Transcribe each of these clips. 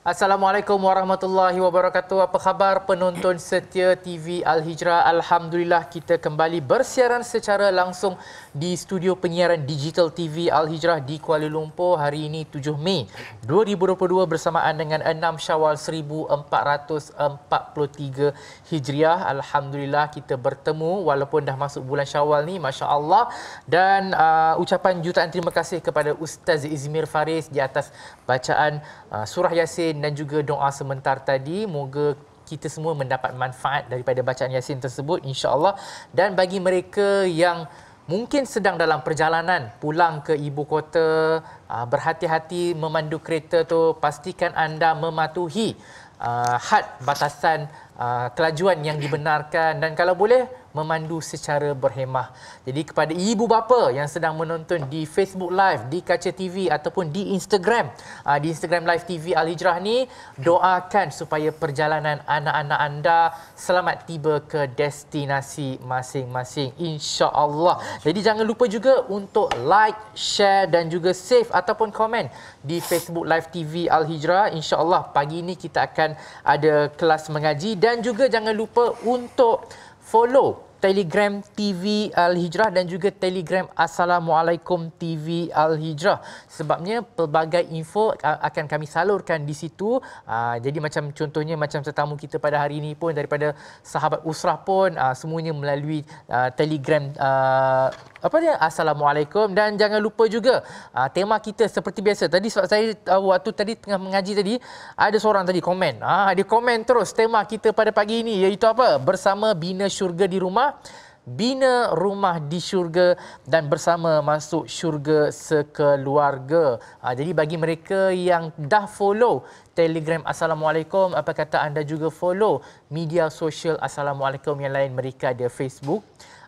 Assalamualaikum warahmatullahi wabarakatuh. Apa khabar penonton setia TV Al Hijrah? Alhamdulillah kita kembali bersiaran secara langsung di studio penyiaran digital TV Al Hijrah di Kuala Lumpur hari ini 7 Mei 2022 bersamaan dengan 6 Syawal 1443 Hijriah. Alhamdulillah kita bertemu walaupun dah masuk bulan Syawal ni, masya-Allah. Dan uh, ucapan jutaan terima kasih kepada Ustaz Izmir Faris di atas bacaan uh, surah Yasin Yasin dan juga doa sebentar tadi. Moga kita semua mendapat manfaat daripada bacaan Yasin tersebut insya-Allah dan bagi mereka yang mungkin sedang dalam perjalanan pulang ke ibu kota ah, berhati-hati memandu kereta tu pastikan anda mematuhi ah, had batasan ah, kelajuan yang dibenarkan dan kalau boleh memandu secara berhemah. Jadi kepada ibu bapa yang sedang menonton di Facebook Live, di Kaca TV ataupun di Instagram, ah, di Instagram Live TV Al Hijrah ni, doakan supaya perjalanan anak-anak anda selamat tiba ke destinasi masing-masing insya-Allah. Jadi jangan lupa juga untuk like, share dan juga save ataupun komen di Facebook Live TV Al Hijrah. Insya-Allah pagi ini kita akan ada kelas mengaji dan juga jangan lupa untuk follow Telegram TV Al Hijrah dan juga Telegram Assalamualaikum TV Al Hijrah. Sebabnya pelbagai info akan kami salurkan di situ. Jadi macam contohnya macam tetamu kita pada hari ini pun daripada sahabat Usrah pun semuanya melalui Telegram apa dia Assalamualaikum dan jangan lupa juga tema kita seperti biasa. Tadi sebab saya waktu tadi tengah mengaji tadi ada seorang tadi komen. Ah dia komen terus tema kita pada pagi ini iaitu apa? Bersama bina syurga di rumah bina rumah di syurga dan bersama masuk syurga sekeluarga. Ha, jadi bagi mereka yang dah follow Telegram Assalamualaikum, apa kata anda juga follow media sosial Assalamualaikum yang lain mereka ada Facebook,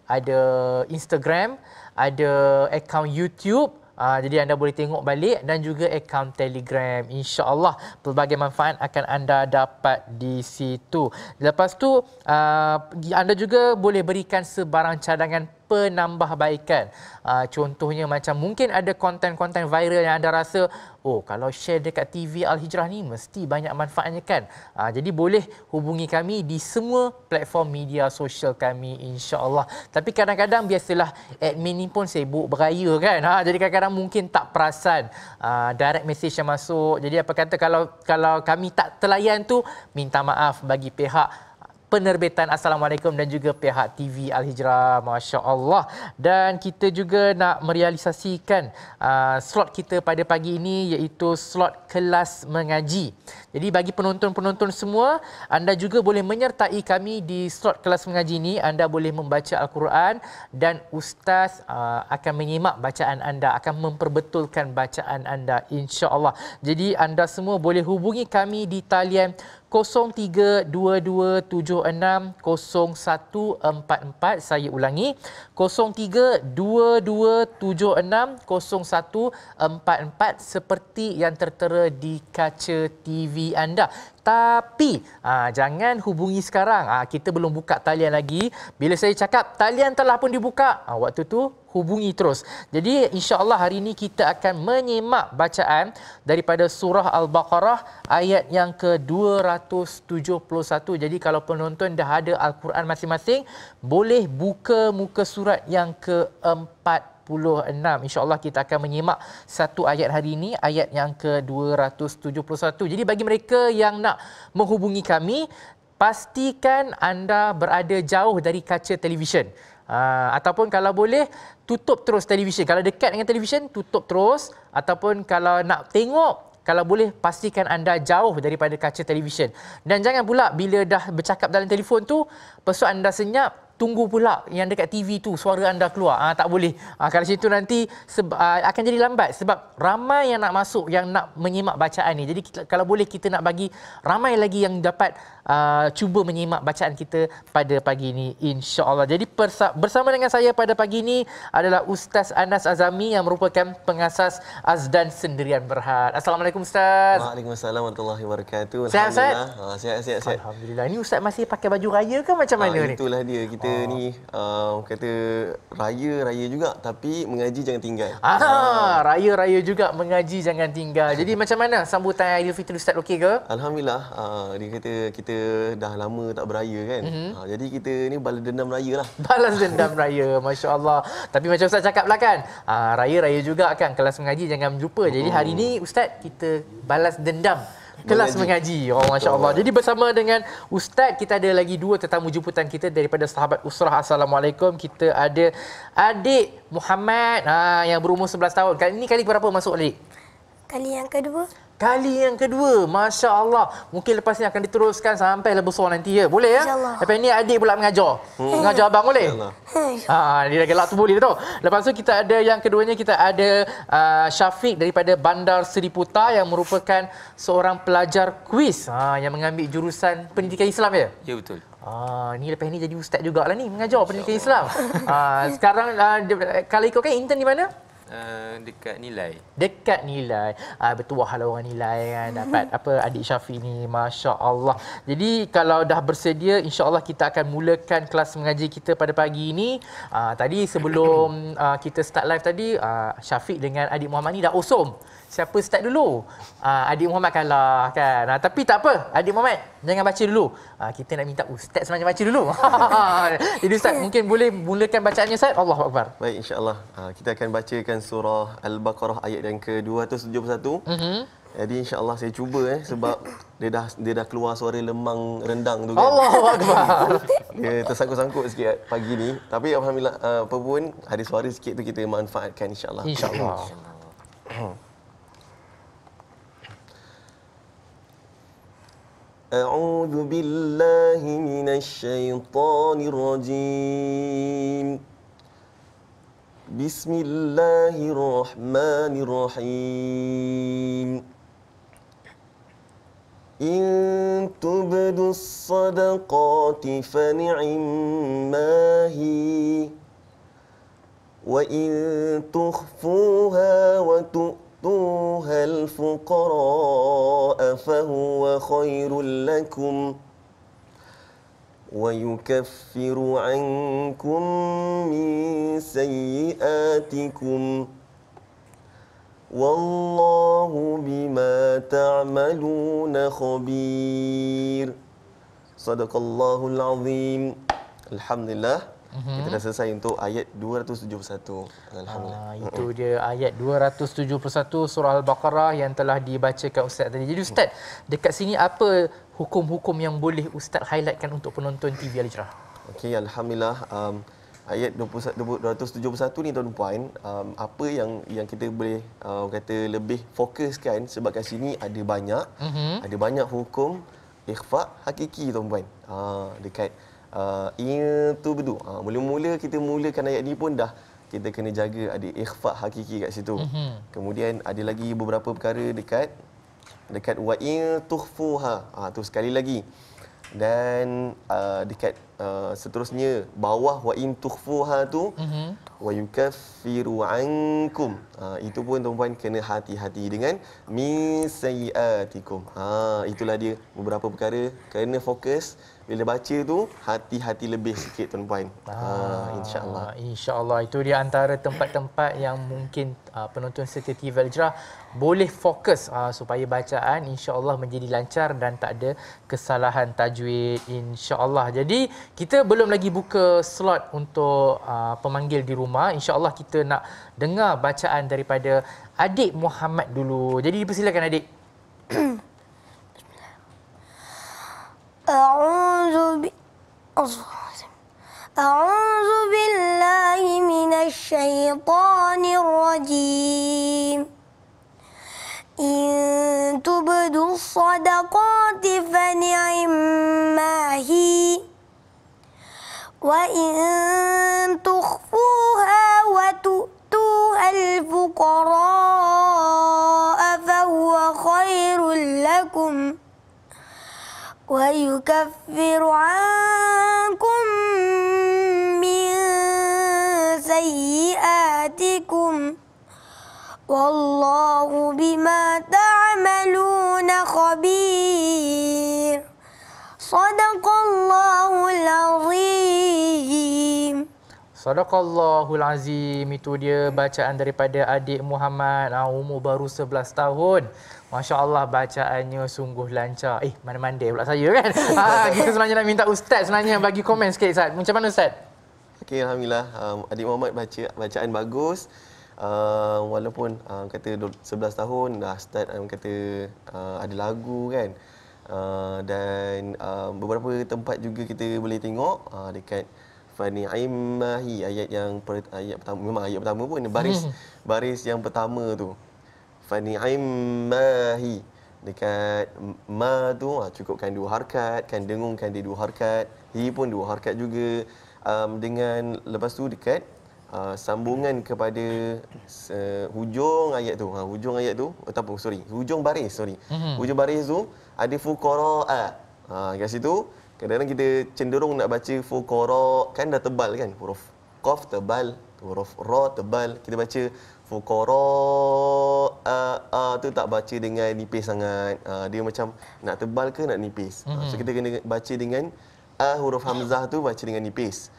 ada Instagram, ada akaun YouTube Uh, jadi anda boleh tengok balik dan juga akaun Telegram. InsyaAllah pelbagai manfaat akan anda dapat di situ. Lepas tu uh, anda juga boleh berikan sebarang cadangan penambahbaikan. Uh, ah, contohnya macam mungkin ada konten-konten viral yang anda rasa oh kalau share dekat TV Al Hijrah ni mesti banyak manfaatnya kan. Uh, jadi boleh hubungi kami di semua platform media sosial kami insya-Allah. Tapi kadang-kadang biasalah admin ni pun sibuk beraya kan. Ha jadi kadang-kadang mungkin tak perasan uh, direct message yang masuk. Jadi apa kata kalau kalau kami tak terlayan tu minta maaf bagi pihak penerbitan Assalamualaikum dan juga pihak TV Al Hijrah Masya Allah dan kita juga nak merealisasikan uh, slot kita pada pagi ini iaitu slot kelas mengaji jadi bagi penonton-penonton semua anda juga boleh menyertai kami di slot kelas mengaji ini anda boleh membaca Al-Quran dan Ustaz uh, akan menyimak bacaan anda akan memperbetulkan bacaan anda insya Allah jadi anda semua boleh hubungi kami di talian 0322760144 saya ulangi 0322760144 seperti yang tertera di kaca TV anda tapi aa, ah, jangan hubungi sekarang. Aa, ah, kita belum buka talian lagi. Bila saya cakap talian telah pun dibuka, aa, ah, waktu tu hubungi terus. Jadi insya-Allah hari ini kita akan menyimak bacaan daripada surah Al-Baqarah ayat yang ke-271. Jadi kalau penonton dah ada Al-Quran masing-masing, boleh buka muka surat yang ke-14. 46 insyaallah kita akan menyimak satu ayat hari ini ayat yang ke 271 jadi bagi mereka yang nak menghubungi kami pastikan anda berada jauh dari kaca televisyen Uh, ataupun kalau boleh tutup terus televisyen kalau dekat dengan televisyen tutup terus ataupun kalau nak tengok kalau boleh pastikan anda jauh daripada kaca televisyen dan jangan pula bila dah bercakap dalam telefon tu pasal anda senyap tunggu pula yang dekat TV tu suara anda keluar. Ha, tak boleh. Ha, ah, kalau situ nanti seb- uh, akan jadi lambat sebab ramai yang nak masuk yang nak menyimak bacaan ni. Jadi kita, kalau boleh kita nak bagi ramai lagi yang dapat uh, cuba menyimak bacaan kita pada pagi ini insya-Allah. Jadi bersama dengan saya pada pagi ini adalah Ustaz Anas Azami yang merupakan pengasas Azdan Sendirian Berhad. Assalamualaikum Ustaz. Waalaikumsalam warahmatullahi wabarakatuh. Sihat, Ustaz? Ha, sihat, sihat, sihat. Alhamdulillah. Ini Ustaz masih pakai baju raya ke macam mana ha, itulah ni? Itulah dia. Kita ah. ni uh, kata raya-raya juga tapi mengaji jangan tinggal. ah, ah. raya-raya juga mengaji jangan tinggal. Jadi macam mana sambutan Aidilfitri Ustaz okey ke? Alhamdulillah. Uh, dia kata kita dah lama tak beraya kan. Mm-hmm. Uh, jadi kita ni balas dendam raya lah. Balas dendam raya. Masya-Allah. Tapi macam Ustaz cakap lah kan, uh, raya-raya juga kan kelas mengaji jangan lupa. Jadi hari mm. ni Ustaz kita balas dendam kelas mengaji. mengaji. Oh, Masya Allah. Jadi bersama dengan Ustaz, kita ada lagi dua tetamu jemputan kita daripada sahabat Usrah. Assalamualaikum. Kita ada adik Muhammad ha, yang berumur 11 tahun. Kali Ini kali berapa masuk adik? Kali yang kedua. Kali yang kedua, Masya Allah. Mungkin lepas ni akan diteruskan sampai lah besar nanti ya. Boleh ya? Insya Lepas ni adik pula mengajar. Hmm. Mengajar abang boleh? Insya Allah. Ha, dia dah gelap tu boleh tu. Lepas tu kita ada yang keduanya, kita ada uh, Syafiq daripada Bandar Seri Putar yang merupakan seorang pelajar kuis ha, yang mengambil jurusan pendidikan Islam ya? Ya betul. Ah, ni lepas ni jadi ustaz jugalah ni mengajar pendidikan Islam. Ah, sekarang uh, ah, kalau ikutkan kan intern di mana? Eh, dekat nilai. Dekat nilai. Uh, Bertuahlah orang nilai kan. Dapat apa adik Syafi ni. Masya Allah. Jadi kalau dah bersedia, insya Allah kita akan mulakan kelas mengaji kita pada pagi ini. Uh, tadi sebelum uh, kita start live tadi, uh, Syafiq dengan adik Muhammad ni dah usum. Awesome siapa start dulu? Ah Adik Muhammad kalah kan. Uh, tapi tak apa, Adik Muhammad jangan baca dulu. Ah kita nak minta ustaz sebenarnya baca dulu. Jadi ustaz mungkin boleh mulakan bacaannya Ustaz. Allahuakbar. Baik insyaAllah allah kita akan bacakan surah Al-Baqarah ayat yang ke-271. Mhm. Jadi insyaAllah saya cuba eh sebab dia dah dia dah keluar suara lemang rendang tu kan. Allahuakbar. dia tersangkut-sangkut sikit pagi ni. Tapi alhamdulillah uh, apa pun ada suara sikit tu kita manfaatkan insyaAllah. InsyaAllah. insya أعوذ بالله من الشيطان الرجيم بسم الله الرحمن الرحيم إن تبدوا الصدقات فنعما هي وإن تخفوها وتؤمنوا وأعطوها الفقراء فهو خير لكم ويكفر عنكم من سيئاتكم والله بما تعملون خبير صدق الله العظيم الحمد لله mm Kita dah selesai untuk ayat 271. Alhamdulillah. Ah, itu dia ayat 271 surah Al-Baqarah yang telah dibacakan Ustaz tadi. Jadi Ustaz, mm. dekat sini apa hukum-hukum yang boleh Ustaz highlightkan untuk penonton TV Al-Hijrah? Okey, Alhamdulillah. Um, ayat 271 ni tuan-puan, um, apa yang yang kita boleh uh, kata lebih fokuskan sebab kat sini ada banyak, mm-hmm. ada banyak hukum ikhfa hakiki tuan-puan. Uh, dekat Ah, ia tu betul. Ha, ah, mula-mula kita mulakan ayat ni pun dah kita kena jaga ada ikhfa hakiki kat situ. Mm-hmm. Kemudian ada lagi beberapa perkara dekat dekat wa in tukhfuha. Ah tu sekali lagi. Dan uh, dekat uh, seterusnya bawah wa in tukhfuha tu mm-hmm. wa yukaffiru ankum. Ah uh, itu pun tuan-tuan kena hati-hati dengan min sayiatikum. Ah uh, itulah dia beberapa perkara kena fokus bila baca tu hati-hati lebih sikit tuan-puan. ha insya-Allah. Insya-Allah itu dia antara tempat-tempat yang mungkin uh, penonton setia TV Aljra boleh fokus uh, supaya bacaan insya-Allah menjadi lancar dan tak ada kesalahan tajwid insya-Allah. Jadi kita belum lagi buka slot untuk uh, pemanggil di rumah. Insya-Allah kita nak dengar bacaan daripada adik Muhammad dulu. Jadi dipersilakan adik. أعوذ ب... أعوذ بالله من الشيطان الرجيم إن تبدوا الصدقات فنعما هي وإن تخفوها وتؤتوها الفقراء فهو خير لكم ويكفر عنكم من سيئاتكم والله بما تعملون خبير صدق الله العظيم Sadaqallahul Azim Itu dia bacaan daripada adik Muhammad Umur baru 11 tahun Masya Allah bacaannya sungguh lancar. Eh, mana mandi pula saya kan? ha, ah, kita sebenarnya nak minta Ustaz sebenarnya bagi komen sikit Ustaz. Macam mana Ustaz? Okey, Alhamdulillah. Um, Adik Muhammad baca, bacaan bagus. Uh, walaupun uh, kata 11 tahun dah start um, kata uh, ada lagu kan uh, dan um, beberapa tempat juga kita boleh tengok uh, dekat fani aimahi ayat yang per, ayat pertama memang ayat pertama pun baris hmm. baris yang pertama tu fani'immahi dekat ma tu ha, cukupkan dua harkat kan dengungkan dia dua harkat hi pun dua harkat juga um, dengan lepas tu dekat uh, sambungan kepada uh, hujung ayat tu ha, hujung ayat tu ataupun oh, sorry hujung baris sorry mm-hmm. hujung baris tu ada fuqara ha kat situ kadang-kadang kita cenderung nak baca fuqara kan dah tebal kan huruf qaf tebal huruf ra tebal kita baca fukara uh, uh, tu tak baca dengan nipis sangat uh, dia macam nak tebal ke nak nipis mm-hmm. so kita kena baca dengan uh, huruf hamzah tu baca dengan nipis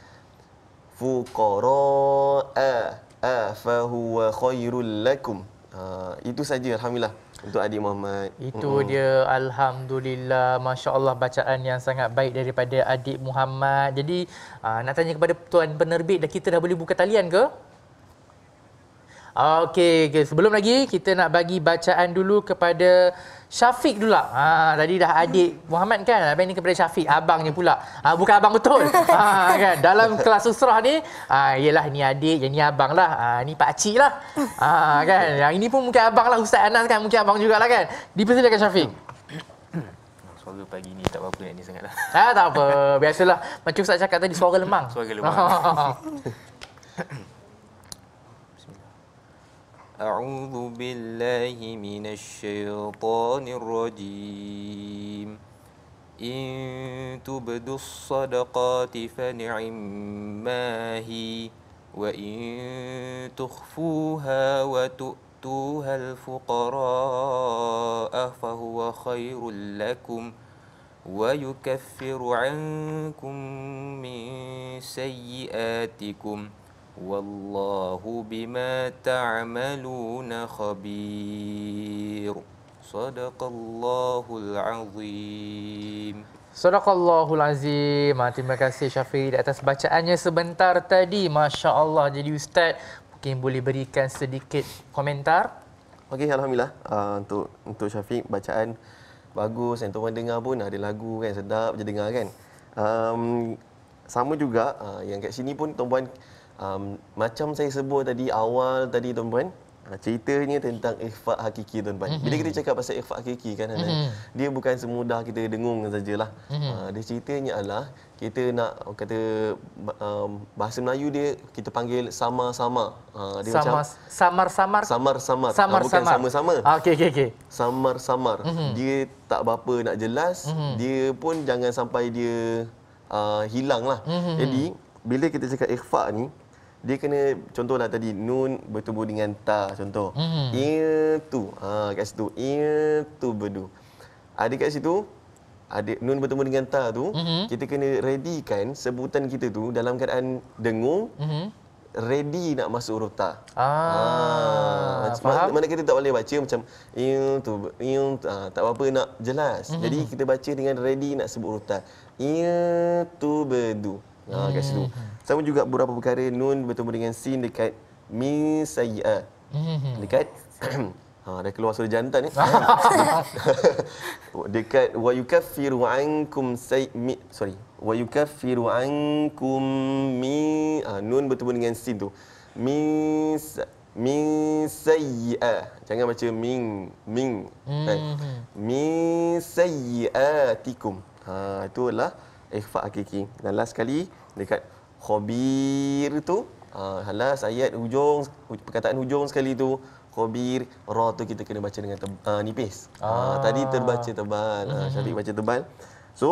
fukara uh, uh, fa huwa khairul lakum uh, itu saja alhamdulillah untuk adik Muhammad. Itu Mm-mm. dia alhamdulillah masya-Allah bacaan yang sangat baik daripada adik Muhammad. Jadi aa, nak tanya kepada tuan penerbit dah kita dah boleh buka talian ke? Ah, okey, okay. sebelum lagi kita nak bagi bacaan dulu kepada Syafiq dulu. lah. Ha, tadi dah adik Muhammad kan? Abang ni kepada Syafiq, abangnya pula. Ha, bukan abang betul. Ha, kan? Dalam kelas usrah ni, ha, ialah ni adik, yang ni abang lah. Ha, ni pakcik lah. Ha, kan? Yang ini pun mungkin abang lah, Ustaz Anas kan? Mungkin abang jugalah kan? Dipersilakan Syafiq. Suara pagi ni tak apa-apa ni sangat lah. Ha, tak apa. Biasalah. Macam Ustaz cakap tadi, suara lemang. Suara lemang. أعوذ بالله من الشيطان الرجيم إن تبدوا الصدقات فنعما هي وإن تخفوها وتؤتوها الفقراء فهو خير لكم ويكفر عنكم من سيئاتكم ۖ والله بما تعملون خبير صدق الله Sadaqallahul Azim. Ah, terima kasih Syafiq di atas bacaannya sebentar tadi. Masya Allah jadi Ustaz. Mungkin boleh berikan sedikit komentar. Okey, Alhamdulillah. Uh, untuk untuk Syafiq, bacaan bagus. Yang tuan dengar pun ada lagu kan, sedap je dengar kan. Um, sama juga uh, yang kat sini pun tuan-tuan um, macam saya sebut tadi awal tadi tuan-tuan ah, ceritanya tentang ikhfa hakiki tuan-tuan. Mhm. Bila kita cakap pasal ikhfa hakiki kan mm-hmm. dia bukan semudah kita dengung sajalah. Mm-hmm. Uh, dia ceritanya adalah kita nak kata um, bahasa Melayu dia kita panggil sama-sama. Uh, ah, dia sama, macam samar-samar. Samar-samar. samar-samar. Uh, bukan samar. sama-sama. Okey okey okey. Samar-samar. Mm-hmm. Dia tak berapa nak jelas. Mm-hmm. Dia pun jangan sampai dia uh, hilang lah. Mm-hmm. Jadi bila kita cakap ikhfa ni dia kena contohlah tadi nun bertemu dengan ta contoh hmm. ia tu ha kat situ ia tu berdu ada kat situ ada nun bertemu dengan ta tu hmm. kita kena readykan sebutan kita tu dalam keadaan dengung hmm. ready nak masuk huruf ta ah ha, faham mana kita tak boleh baca macam ia tu ia tu, ha, tak apa nak jelas hmm. jadi kita baca dengan ready nak sebut huruf ta ia tu berdu Ha, hmm. kat situ. Hmm, hmm. Sama juga beberapa perkara nun bertemu dengan sin dekat min sayya. Hmm, hmm. Dekat ha ah, dia keluar suara jantan ni. dekat wa yukaffiru ankum say mi, sorry. Wa yukaffiru ankum mi ha, nun bertemu dengan sin tu. Min min sayya. Jangan baca min min. Hmm. Kan? Min sayyatikum. Ha itulah ikhfa hakiki dan last sekali dekat khabir tu uh, last ayat hujung perkataan hujung sekali tu khabir ra tu kita kena baca dengan teb- uh, nipis ah. uh, tadi terbaca tebal uh, baca tebal so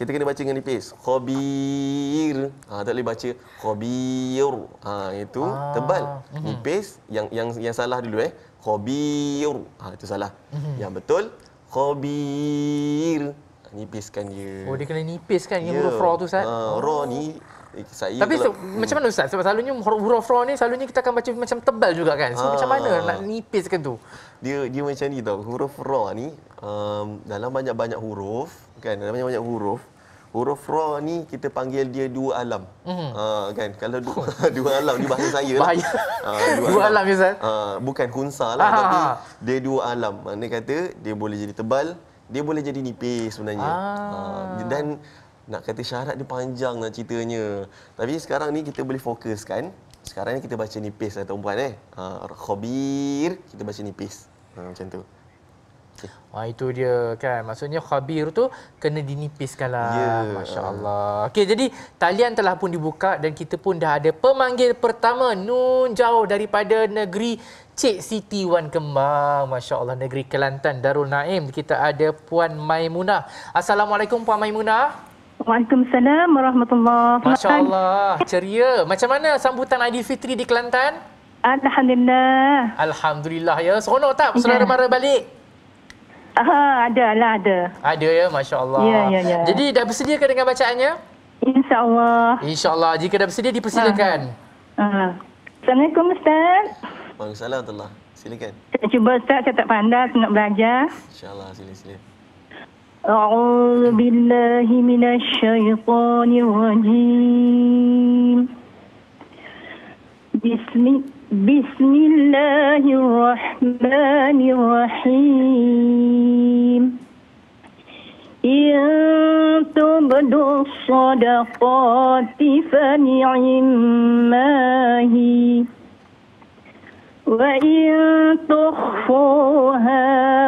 kita kena baca dengan nipis khabir ah tak boleh baca khabir ah itu ah. tebal uh-huh. nipis yang yang yang salah dulu eh khabir ah itu salah uh-huh. yang betul khabir nipiskan dia. Oh dia kena nipiskan yeah. Ya. huruf raw tu Ustaz? Ha, uh, raw ni eh, saya Tapi kalau, macam mana Ustaz? Sebab selalunya huruf raw ni selalunya kita akan baca macam tebal juga kan? So uh, macam mana ah. nak nipiskan tu? Dia dia macam ni tau. Huruf raw ni um, dalam banyak-banyak huruf kan? Dalam banyak-banyak huruf Huruf raw ni kita panggil dia dua alam. Mm-hmm. Uh, kan kalau du- dua alam ni bahasa saya. Lah. Uh, dua, dua alam ya Ustaz. Uh, bukan khunsa lah tapi dia dua alam. Maknanya kata dia boleh jadi tebal dia boleh jadi nipis sebenarnya. Ah. ah. Dan nak kata syarat dia panjang nak lah ceritanya. Tapi sekarang ni kita boleh fokus kan? Sekarang ni kita baca nipis lah tuan-puan eh. Ah, khabir, kita baca nipis. Ha, macam tu. Okay. Wah itu dia kan. Maksudnya khabir tu kena dinipiskan lah. Yeah. Masya Allah. Okay, jadi talian telah pun dibuka dan kita pun dah ada pemanggil pertama. Nun jauh daripada negeri Cik Siti Wan Kembang. Masya Allah negeri Kelantan Darul Naim. Kita ada Puan Maimunah. Assalamualaikum Puan Maimunah. Waalaikumsalam warahmatullahi wabarakatuh. Masya Allah ceria. Macam mana sambutan Fitri di Kelantan? Alhamdulillah. Alhamdulillah ya. Seronok tak ya. saudara mara balik? Ah, ada lah ada. Ada ya, masya Allah. Ya, ya, ya. Jadi dah bersedia ke dengan bacaannya? Insya Allah. Insya Allah. Jika dah bersedia, dipersilakan. Ah. ah. Assalamualaikum Ustaz. Waalaikumsalam Allah. Silakan. Saya cuba Ustaz, saya tak pandai, saya nak belajar. Insya Allah, sila sila. أعوذ بالله من الشيطان بسم الله الرحمن الرحيم إن تبدوا الصدقات فنعما هي وإن تخفوها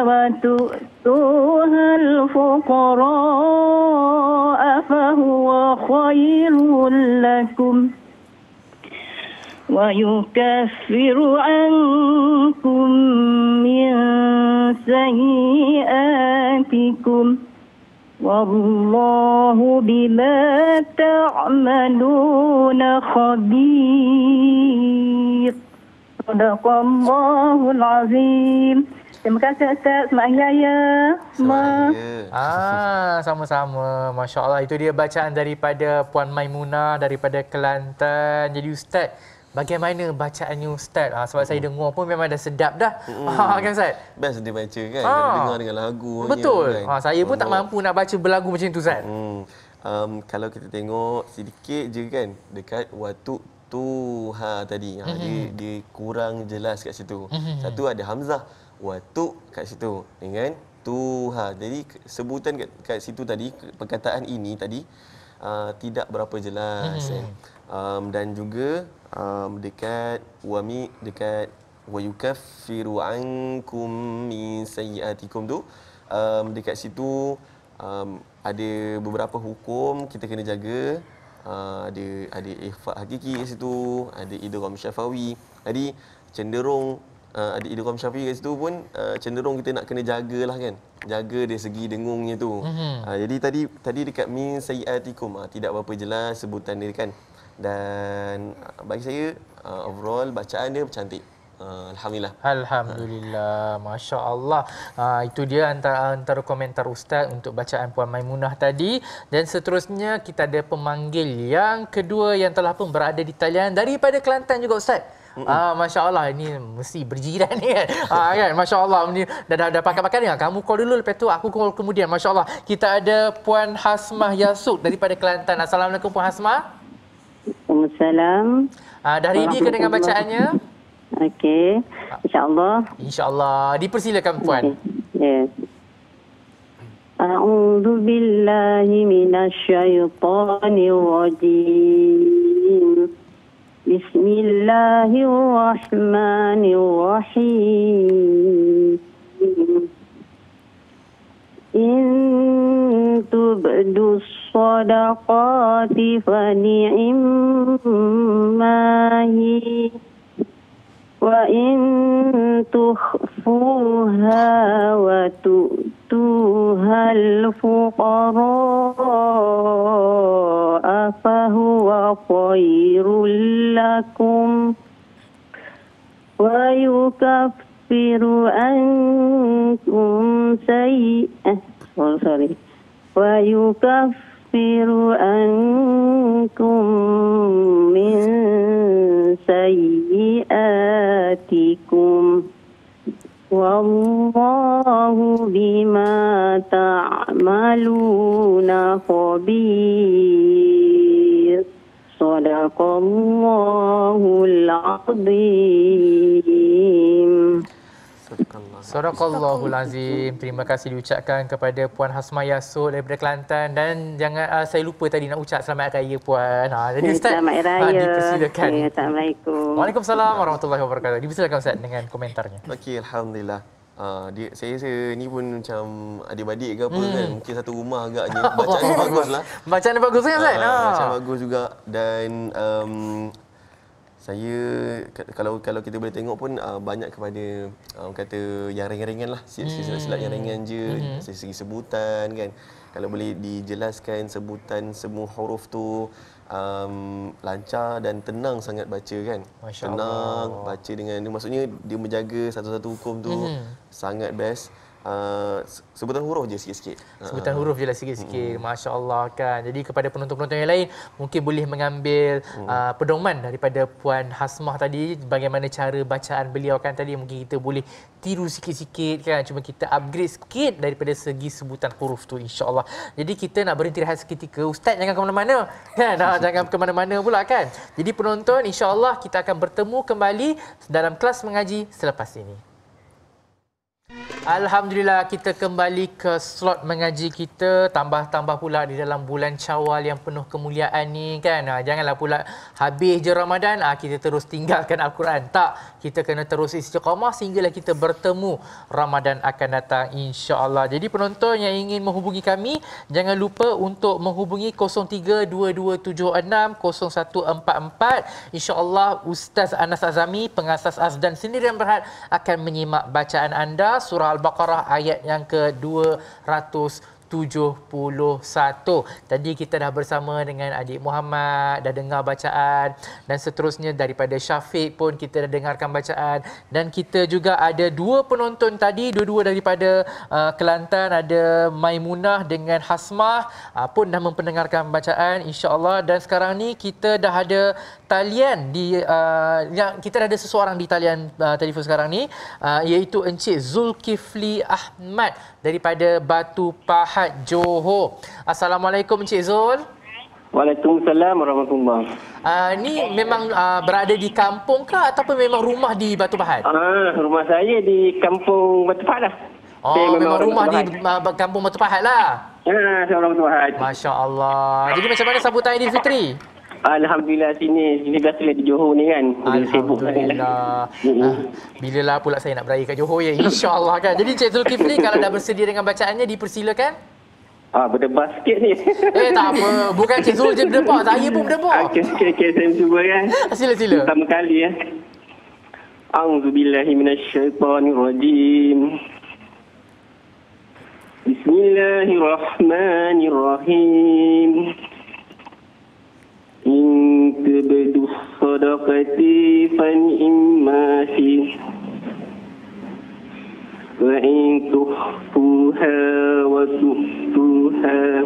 وتؤتوها الفقراء فهو خير لكم ۖ ويكفر عنكم من سيئاتكم والله بما تعملون خبير صدق الله العظيم Terima kasih Ustaz Selamat Hari Raya Selamat ah, Sama-sama Masya Allah Itu dia bacaan daripada Puan Maimunah Daripada Kelantan Jadi Ustaz Bagaimana bacaannya Ustaz? Ha, sebab hmm. saya dengar pun memang dah sedap dah. Hmm. Ha, kan Ustaz? Best dia baca kan? Ha. Dengar dengan lagu. Betul. Kan? Ha, saya pun tak mampu nak baca berlagu macam tu Ustaz. Hmm. Um, kalau kita tengok sedikit je kan dekat waktu tu ha tadi ha, hmm dia, dia kurang jelas kat situ. hmm Satu ada hamzah waktu kat situ dengan ya tu ha. Jadi sebutan kat, kat situ tadi perkataan ini tadi uh, tidak berapa jelas mm-hmm. eh um, dan juga um, dekat wami dekat wa yukaffiru ankum min sayiatikum tu um, dekat situ um, ada beberapa hukum kita kena jaga uh, ada ada ikhfa hakiki kat situ ada idgham syafawi jadi cenderung uh, ada idgham syafawi kat situ pun uh, cenderung kita nak kena jagalah kan jaga dari segi dengungnya tu. Mm-hmm. Uh, jadi tadi tadi dekat min sayiatikum uh, tidak berapa jelas sebutan dia kan dan uh, bagi saya uh, overall bacaan dia cantik uh, Alhamdulillah. Alhamdulillah. Masya Allah. Uh, itu dia antara, antara komentar Ustaz untuk bacaan Puan Maimunah tadi. Dan seterusnya kita ada pemanggil yang kedua yang telah pun berada di talian daripada Kelantan juga Ustaz. Ah, Masya Allah ini mesti berjiran ni kan Ah, kan? Masya Allah ni dah, dah, dah pakai pakai ni kan? Kamu call dulu lepas tu aku call kemudian Masya Allah kita ada Puan Hasmah Yasuk daripada Kelantan Assalamualaikum Puan Hasmah Assalamualaikum. Uh, ah, dah ready ke dengan bacaannya? Okey. Ah. Insya Allah Dipersilakan Puan. Ya. Yeah. A'udhu billahi minash rajim. Bismillahirrahmanirrahim. In tubdus الصدقات ما هي وإن تخفوها وتؤتوها الفقراء فهو خير لكم ويكفر عنكم سيئة oh, ويكفر يكفر عنكم من سيئاتكم والله بما تعملون خبير صدق الله العظيم Sorakallahu Azim. Terima kasih diucapkan kepada Puan Hasma Yasud daripada Kelantan dan jangan uh, saya lupa tadi nak ucap selamat hari raya Puan. Ha, jadi ya, Ustaz, selamat hari ah, raya. Ha, Assalamualaikum. Waalaikumsalam warahmatullahi wabarakatuh. Dipersilakan Ustaz dengan komentarnya. Okey, alhamdulillah. Uh, dia, saya rasa ni pun macam adik-adik ke apa hmm. kan mungkin satu rumah agaknya bacaan bagus lah bacaan bagus kan uh, bacaan bagus juga dan um, saya kalau kalau kita boleh tengok pun uh, banyak kepada uh, kata yang ringan-ringan lah hmm. silat-silat yang ringan je mm-hmm. segi sebutan kan kalau boleh dijelaskan sebutan semua huruf tu um, lancar dan tenang sangat baca kan tenang baca dengan maksudnya dia menjaga satu-satu hukum tu hmm sangat best Ah, sebutan huruf je sikit-sikit. Sebutan ah. huruf je lah sikit-sikit. Hmm. Masya Allah kan. Jadi kepada penonton-penonton yang lain, mungkin boleh mengambil hmm. uh, pedoman daripada Puan Hasmah tadi. Bagaimana cara bacaan beliau kan tadi. Mungkin kita boleh tiru sikit-sikit kan. Cuma kita upgrade sikit daripada segi sebutan huruf tu insya Allah. Jadi kita nak berhenti rehat seketika. Ustaz jangan ke mana-mana. Kan? Nah, jangan ke mana-mana pula kan. Jadi penonton insya Allah kita akan bertemu kembali dalam kelas mengaji selepas ini. Alhamdulillah kita kembali ke slot mengaji kita tambah-tambah pula di dalam bulan Syawal yang penuh kemuliaan ni kan. Ah, janganlah pula habis je Ramadan ah, kita terus tinggalkan Al-Quran. Tak, kita kena terus istiqamah sehinggalah kita bertemu Ramadan akan datang insya-Allah. Jadi penonton yang ingin menghubungi kami jangan lupa untuk menghubungi 0322760144. Insya-Allah Ustaz Anas Azami pengasas Azdan yang Berhad akan menyimak bacaan anda surah Al-Baqarah ayat yang ke-200 71. Tadi kita dah bersama dengan adik Muhammad, dah dengar bacaan dan seterusnya daripada Syafiq pun kita dah dengarkan bacaan dan kita juga ada dua penonton tadi, dua-dua daripada uh, Kelantan ada Maimunah dengan Hasmah uh, pun dah mempendengarkan bacaan insya-Allah dan sekarang ni kita dah ada talian di uh, yang kita dah ada seseorang di talian uh, telefon sekarang ni uh, iaitu Encik Zulkifli Ahmad daripada Batu Pahat Johor. Assalamualaikum Encik Zul. Waalaikumsalam warahmatullahi. Ah uh, ni memang uh, berada di kampung ke ataupun memang rumah di Batu Pahat? Ah uh, rumah saya di kampung Batu Pahat lah. Oh, memang, memang rumah di uh, kampung Batu Pahat lah. Ya, saya orang Batu Pahat. Masya-Allah. Jadi macam mana sambutan Aidilfitri? Fitri? Alhamdulillah sini sini biasa di Johor ni kan. kan. Alhamdulillah. Ah, Bila lah pula saya nak beraya kat Johor ya insya-Allah kan. Jadi Cik Zulkifli kalau dah bersedia dengan bacaannya dipersilakan. Ah, berdebar sikit ni. Eh, tak apa. Bukan Cik Zul je berdebar. Saya pun berdebar. Ah, okey, okey, okey. Saya cuba kan. Ah, sila, sila. Pertama kali ya. A'udzubillahiminasyaitanirrajim. Bismillahirrahmanirrahim. Bismillahirrahmanirrahim. إن تبدو الصدقتي فنعما فيه وإن تخفوها وتؤتوها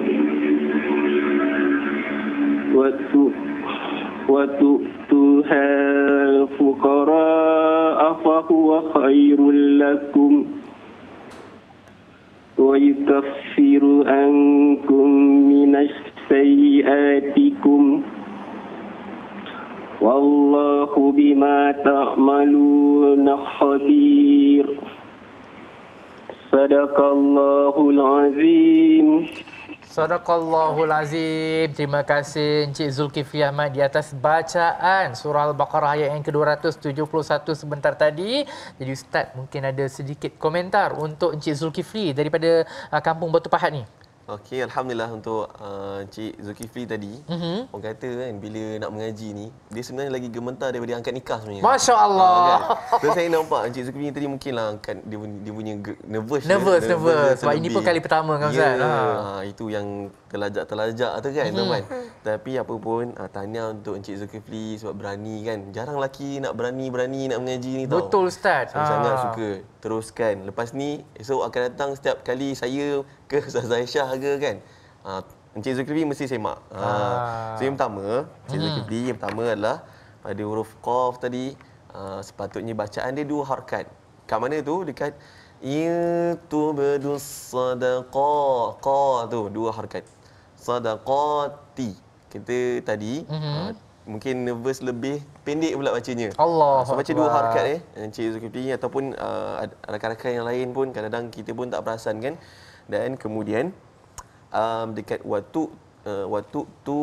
وتؤتوها الفقراء فهو خير لكم ويكفر عنكم من سيئاتكم والله بما تعملون خبير صدق Azim? العظيم Sadaqallahul Azim. Terima kasih Encik Zulkifli Ahmad di atas bacaan surah Al-Baqarah ayat yang ke-271 sebentar tadi. Jadi Ustaz mungkin ada sedikit komentar untuk Encik Zulkifli daripada uh, Kampung Batu Pahat ni. Okey, alhamdulillah untuk uh, Cik Zulkifli tadi. Mm-hmm. Orang kata kan bila nak mengaji ni, dia sebenarnya lagi gementar daripada angkat nikah sebenarnya. Masya-Allah. Uh, kan? So, saya nampak Cik Zulkifli tadi mungkinlah kan dia punya, dia punya nervous. Nervous, dia, nervous. nervous. Sebab ini pun kali pertama kan Ustaz. Yeah, ya, ha. Uh, itu yang terlajak-terlajak tu kan, mm-hmm. teman. Hmm. Tapi apa pun uh, tanya untuk Cik Zulkifli sebab berani kan. Jarang lelaki nak berani-berani nak mengaji ni tau. Betul Ustaz. Saya ha. sangat ah. suka teruskan. Lepas ni, esok akan datang setiap kali saya ke Ustazah Aisyah ke kan. Uh, Encik Zulkifli mesti semak. Uh, so yang pertama, Encik hmm. Zulkifli yang pertama adalah pada huruf Qaf tadi, uh, sepatutnya bacaan dia dua harkat. Kat mana tu? Dekat itu ya bedus sadaqah qa tu dua harakat sadaqati kita tadi hmm uh, mungkin nervous lebih pendek pula bacanya. Allah. So, baca dua harakat eh. Encik eh, Zulkifli ataupun uh, rakan-rakan yang lain pun kadang-kadang kita pun tak perasan kan. Dan kemudian um, dekat waktu uh, eh, waktu tu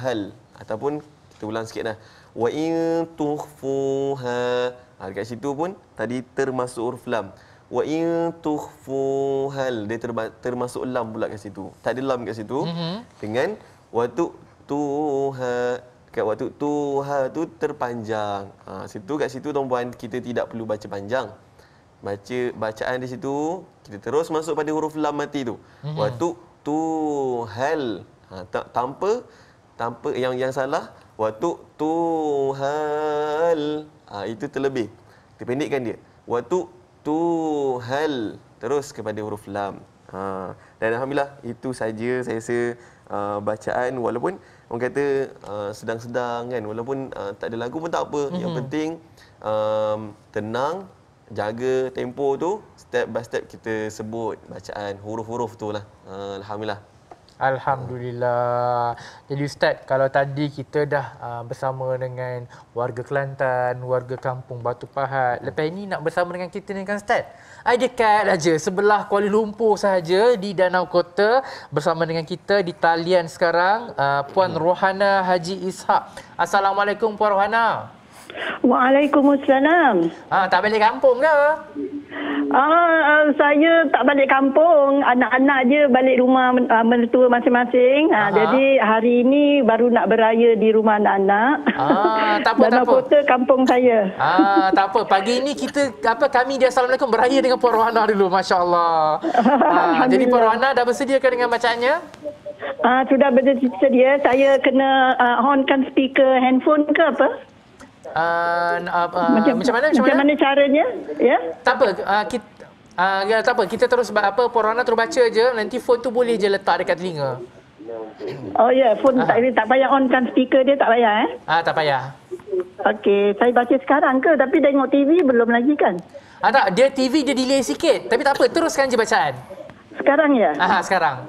hal ataupun kita ulang sikit dah. Wa in tukhfuha. Ha, dekat situ pun tadi termasuk huruf lam. Wa in tukhfuhal. Dia terba- termasuk lam pula kat situ. Tak ada lam kat situ. Mm-hmm. Dengan waktu tuha kat waktu tu ha tu terpanjang. Ha, situ kat situ tuan-puan kita tidak perlu baca panjang. Baca bacaan di situ kita terus masuk pada huruf lam mati tu. Mhm. Waktu tu hal ha, ta, tanpa tanpa yang yang salah waktu tu hal ha, itu terlebih. Kita pendekkan dia. Waktu tu hal terus kepada huruf lam. Ha, dan alhamdulillah itu saja saya rasa uh, bacaan walaupun orang kata uh, sedang-sedang kan walaupun uh, tak ada lagu pun tak apa mm-hmm. yang penting um, tenang jaga tempo tu step by step kita sebut bacaan huruf-huruf tu lah uh, alhamdulillah Alhamdulillah. Jadi Ustaz, kalau tadi kita dah uh, bersama dengan warga Kelantan, warga kampung Batu Pahat. Lepas ini nak bersama dengan kita ni kan Ustaz? I ah, dekat aja sebelah Kuala Lumpur saja di Danau Kota bersama dengan kita di talian sekarang uh, Puan hmm. Rohana Haji Ishak. Assalamualaikum Puan Rohana. Waalaikumsalam. Ha, tak balik kampung ke? Ah, uh, uh, saya tak balik kampung. Anak-anak je balik rumah uh, mertua masing-masing. Uh, jadi hari ini baru nak beraya di rumah anak-anak. Ah, tak apa, tak apa. kota kampung saya. Ah, tak apa. Pagi ini kita apa kami di Assalamualaikum beraya dengan Puan Rohana dulu. Masya Allah. Uh, jadi Puan Rohana dah bersedia ke dengan macamnya? Ah, sudah bersedia. Saya kena uh, honkan speaker handphone ke apa? uh, uh, uh, macam, macam mana macam, mana? mana caranya ya tak apa uh, kita uh, ya, tak apa kita terus apa Purana terus baca je nanti phone tu boleh je letak dekat telinga Oh ya, yeah. phone Aha. tak, ah. tak payah onkan speaker dia, tak payah eh? Ah, tak payah. Okey, saya baca sekarang ke? Tapi tengok TV belum lagi kan? Ah tak, dia TV dia delay sikit. Tapi tak apa, teruskan je bacaan. Sekarang ya? Aha, sekarang.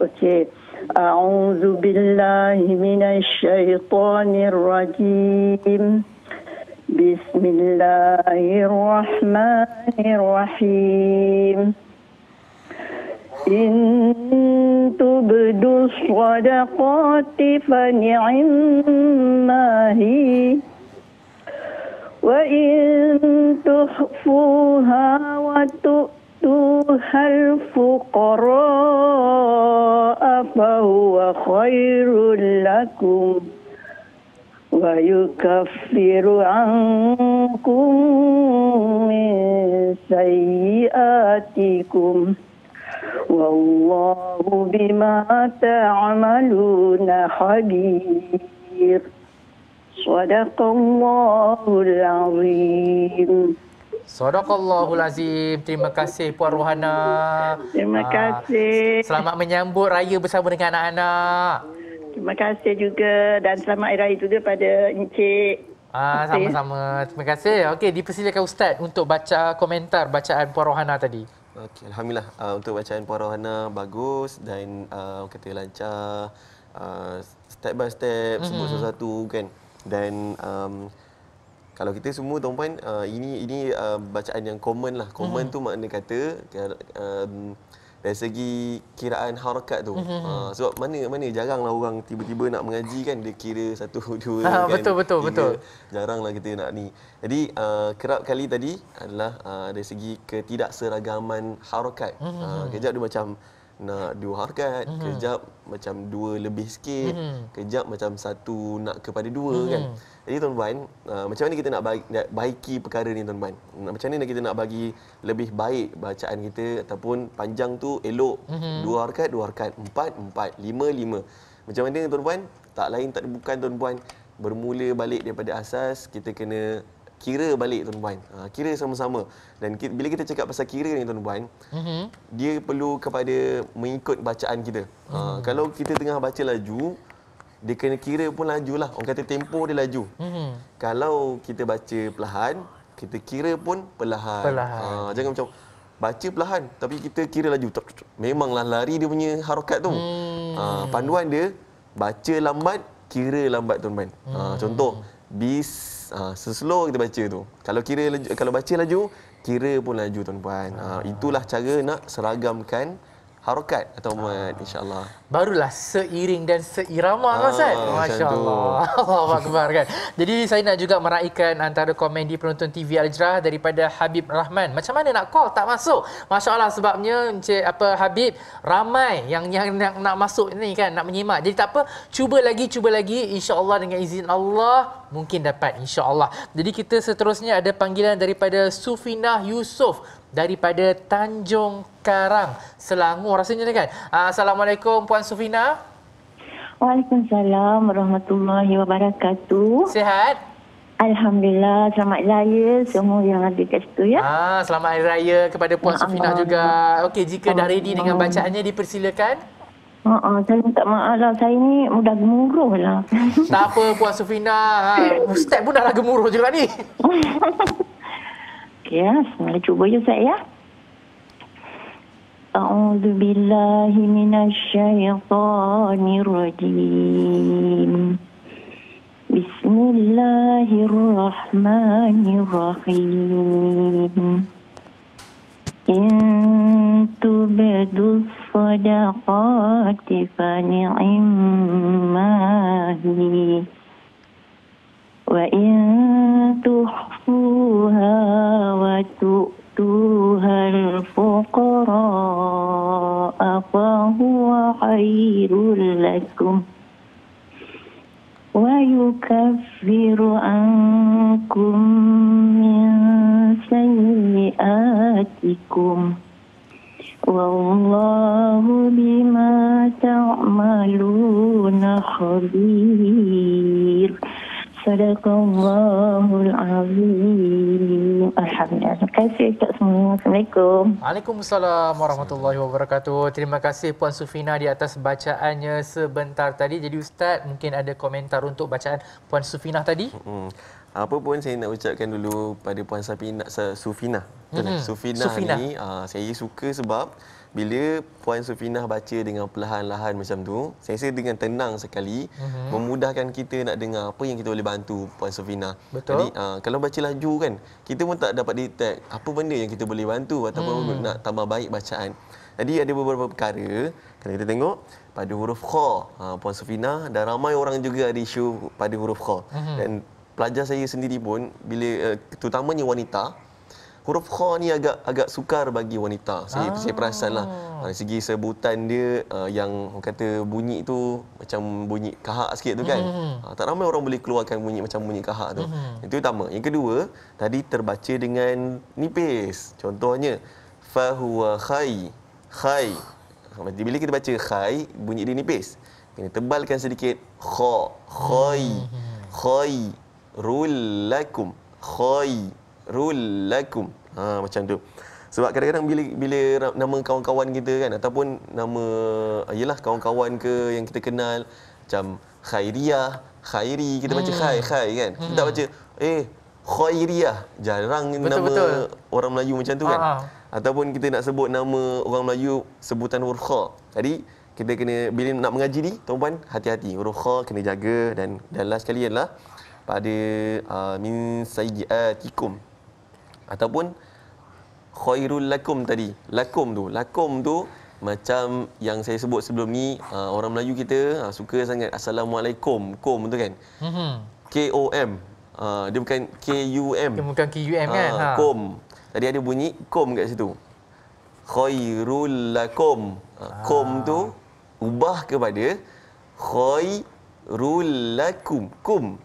Okey. أعوذ بالله من الشيطان الرجيم بسم الله الرحمن الرحيم إن تبدوا الصدقات فنعما هي وإن تخفوها وتؤتوا يؤتوها الفقراء فهو خير لكم ويكفر عنكم من سيئاتكم والله بما تعملون خبير صدق الله العظيم Sadaqallahul Azim. Terima kasih Puan Rohana. Terima ah, kasih. Selamat menyambut raya bersama dengan anak-anak. Terima kasih juga dan selamat hari raya juga pada Encik. Ah, sama-sama. Terima kasih. Okey, dipersilakan Ustaz untuk baca komentar bacaan Puan Rohana tadi. Okey, alhamdulillah uh, untuk bacaan Puan Rohana bagus dan uh, kata lancar. Uh, step by step, mm-hmm. semua satu-satu kan. Dan um, kalau kita semua tuan-puan uh, ini ini uh, bacaan yang common lah common mm-hmm. tu makna kata um, dari segi kiraan harakat tu mm-hmm. uh, sebab mana mana jaranglah orang tiba-tiba nak mengaji kan dia kira satu dua ha, kan betul betul tiga. betul jaranglah kita nak ni jadi uh, kerap kali tadi adalah uh, dari segi ketidakseragaman harakat mm-hmm. uh, kejap dia macam nak dua harakat mm-hmm. kejap macam dua lebih sikit mm-hmm. kejap macam satu nak kepada dua mm-hmm. kan jadi tuan-tuan, uh, macam mana kita nak baik, baiki perkara ni tuan-tuan? Macam mana kita nak bagi lebih baik bacaan kita ataupun panjang tu elok? Mm-hmm. Dua harkat, dua harkat. Empat, empat. Lima, lima. Macam mana tuan-tuan? Tak lain, tak bukan tuan-tuan. Bermula balik daripada asas, kita kena kira balik tuan-tuan. Uh, kira sama-sama. Dan kita, bila kita cakap pasal kira ni tuan-tuan, mm-hmm. dia perlu kepada mengikut bacaan kita. Uh, mm-hmm. Kalau kita tengah baca laju, dia kena kira pun laju lah. Orang kata tempo dia laju. Hmm. Kalau kita baca perlahan, kita kira pun perlahan. perlahan. Ha, jangan macam baca perlahan tapi kita kira laju. Memanglah lari dia punya harokat tu. Hmm. Ha, panduan dia, baca lambat, kira lambat tuan-tuan. Ha, contoh, bis ha, seslow kita baca tu. Kalau kira laju, kalau baca laju, kira pun laju tuan-tuan. Ha, itulah cara nak seragamkan harokat atau umat insyaallah barulah seiring dan seirama ah, kan Ustaz masyaallah Allahu akbar kan jadi saya nak juga meraihkan antara komen di penonton TV Aljrah daripada Habib Rahman macam mana nak call tak masuk masyaallah sebabnya encik apa Habib ramai yang yang, yang nak masuk ni kan nak menyimak jadi tak apa cuba lagi cuba lagi insyaallah dengan izin Allah mungkin dapat insyaallah jadi kita seterusnya ada panggilan daripada Sufina Yusof daripada Tanjung Karang, Selangor rasanya kan. Ah, Assalamualaikum Puan Sufina. Waalaikumsalam warahmatullahi wabarakatuh. Sihat? Alhamdulillah, selamat raya semua yang ada kat situ ya. Ah, selamat hari raya kepada Puan Ma'am. Sufina juga. Okey, jika Ma'am. dah ready dengan bacaannya dipersilakan. Ha, saya minta maaf lah. Saya ni mudah gemuruh lah. Tak apa Puan Sufina. Ha, step pun dah lah gemuruh juga ni. Okey, ya. semula cuba je saya. أعوذ بالله من الشيطان الرجيم بسم الله الرحمن الرحيم إن تبدوا الصدقات فنعم ما هي تؤتوها الفقراء فهو خير لكم ويكفر عنكم من سيئاتكم والله بما تعملون خبير صدق الله العظيم الحمد لله Assalamualaikum. Waalaikumsalam warahmatullahi wabarakatuh. Terima kasih Puan Sufina di atas bacaannya sebentar tadi. Jadi Ustaz, mungkin ada komentar untuk bacaan Puan Sufina tadi? Hmm. Apa pun saya nak ucapkan dulu pada Puan Sufina. Sufina, hmm. Sufina, Sufina. ni uh, saya suka sebab bila Puan Sufinah baca dengan perlahan-lahan macam tu, saya rasa dengan tenang sekali, mm-hmm. memudahkan kita nak dengar apa yang kita boleh bantu Puan Sufinah. Betul. Jadi, uh, kalau baca laju kan, kita pun tak dapat detect apa benda yang kita boleh bantu ataupun mm. nak tambah baik bacaan. Jadi, ada beberapa perkara. Kalau kita tengok, pada huruf Kha, uh, Puan Sufinah dan ramai orang juga ada isu pada huruf Kha. Mm-hmm. Dan pelajar saya sendiri pun, bila uh, terutamanya wanita, huruf kha ni agak agak sukar bagi wanita. Saya ah. saya perasanlah. Ah uh, segi sebutan dia uh, yang kata bunyi tu macam bunyi kahak sikit tu kan. Mm-hmm. Uh, tak ramai orang boleh keluarkan bunyi macam bunyi kahak tu. Mm-hmm. Itu utama. Yang kedua, tadi terbaca dengan nipis. Contohnya fa huwa khai khai. Bila kita baca khai bunyi dia nipis. Kena tebalkan sedikit kha khai hmm, hmm. khai rul lakum khai rulakum. Ha macam tu. Sebab kadang-kadang bila bila nama kawan-kawan kita kan ataupun nama ayalah kawan-kawan ke yang kita kenal macam Khairiyah, Khairi kita baca hmm. Khai, Khai kan. Hmm. Kita tak hmm. baca eh Khairiyah. Jarang betul, nama betul. orang Melayu macam tu kan. Ha. Ataupun kita nak sebut nama orang Melayu sebutan huruf kha. Jadi kita kena bila nak mengaji ni, tuan-puan hati-hati. Huruf kha kena jaga dan dan last sekali adalah pada uh, min sayyiatikum ataupun khairul lakum tadi lakum tu lakum tu macam yang saya sebut sebelum ni uh, orang Melayu kita uh, suka sangat assalamualaikum kom tu kan mhm. K O M uh, dia bukan K U M dia bukan K U M kan ha kom tadi ada bunyi kom kat situ khairul lakum kom ah. tu ubah kepada khairul lakum kum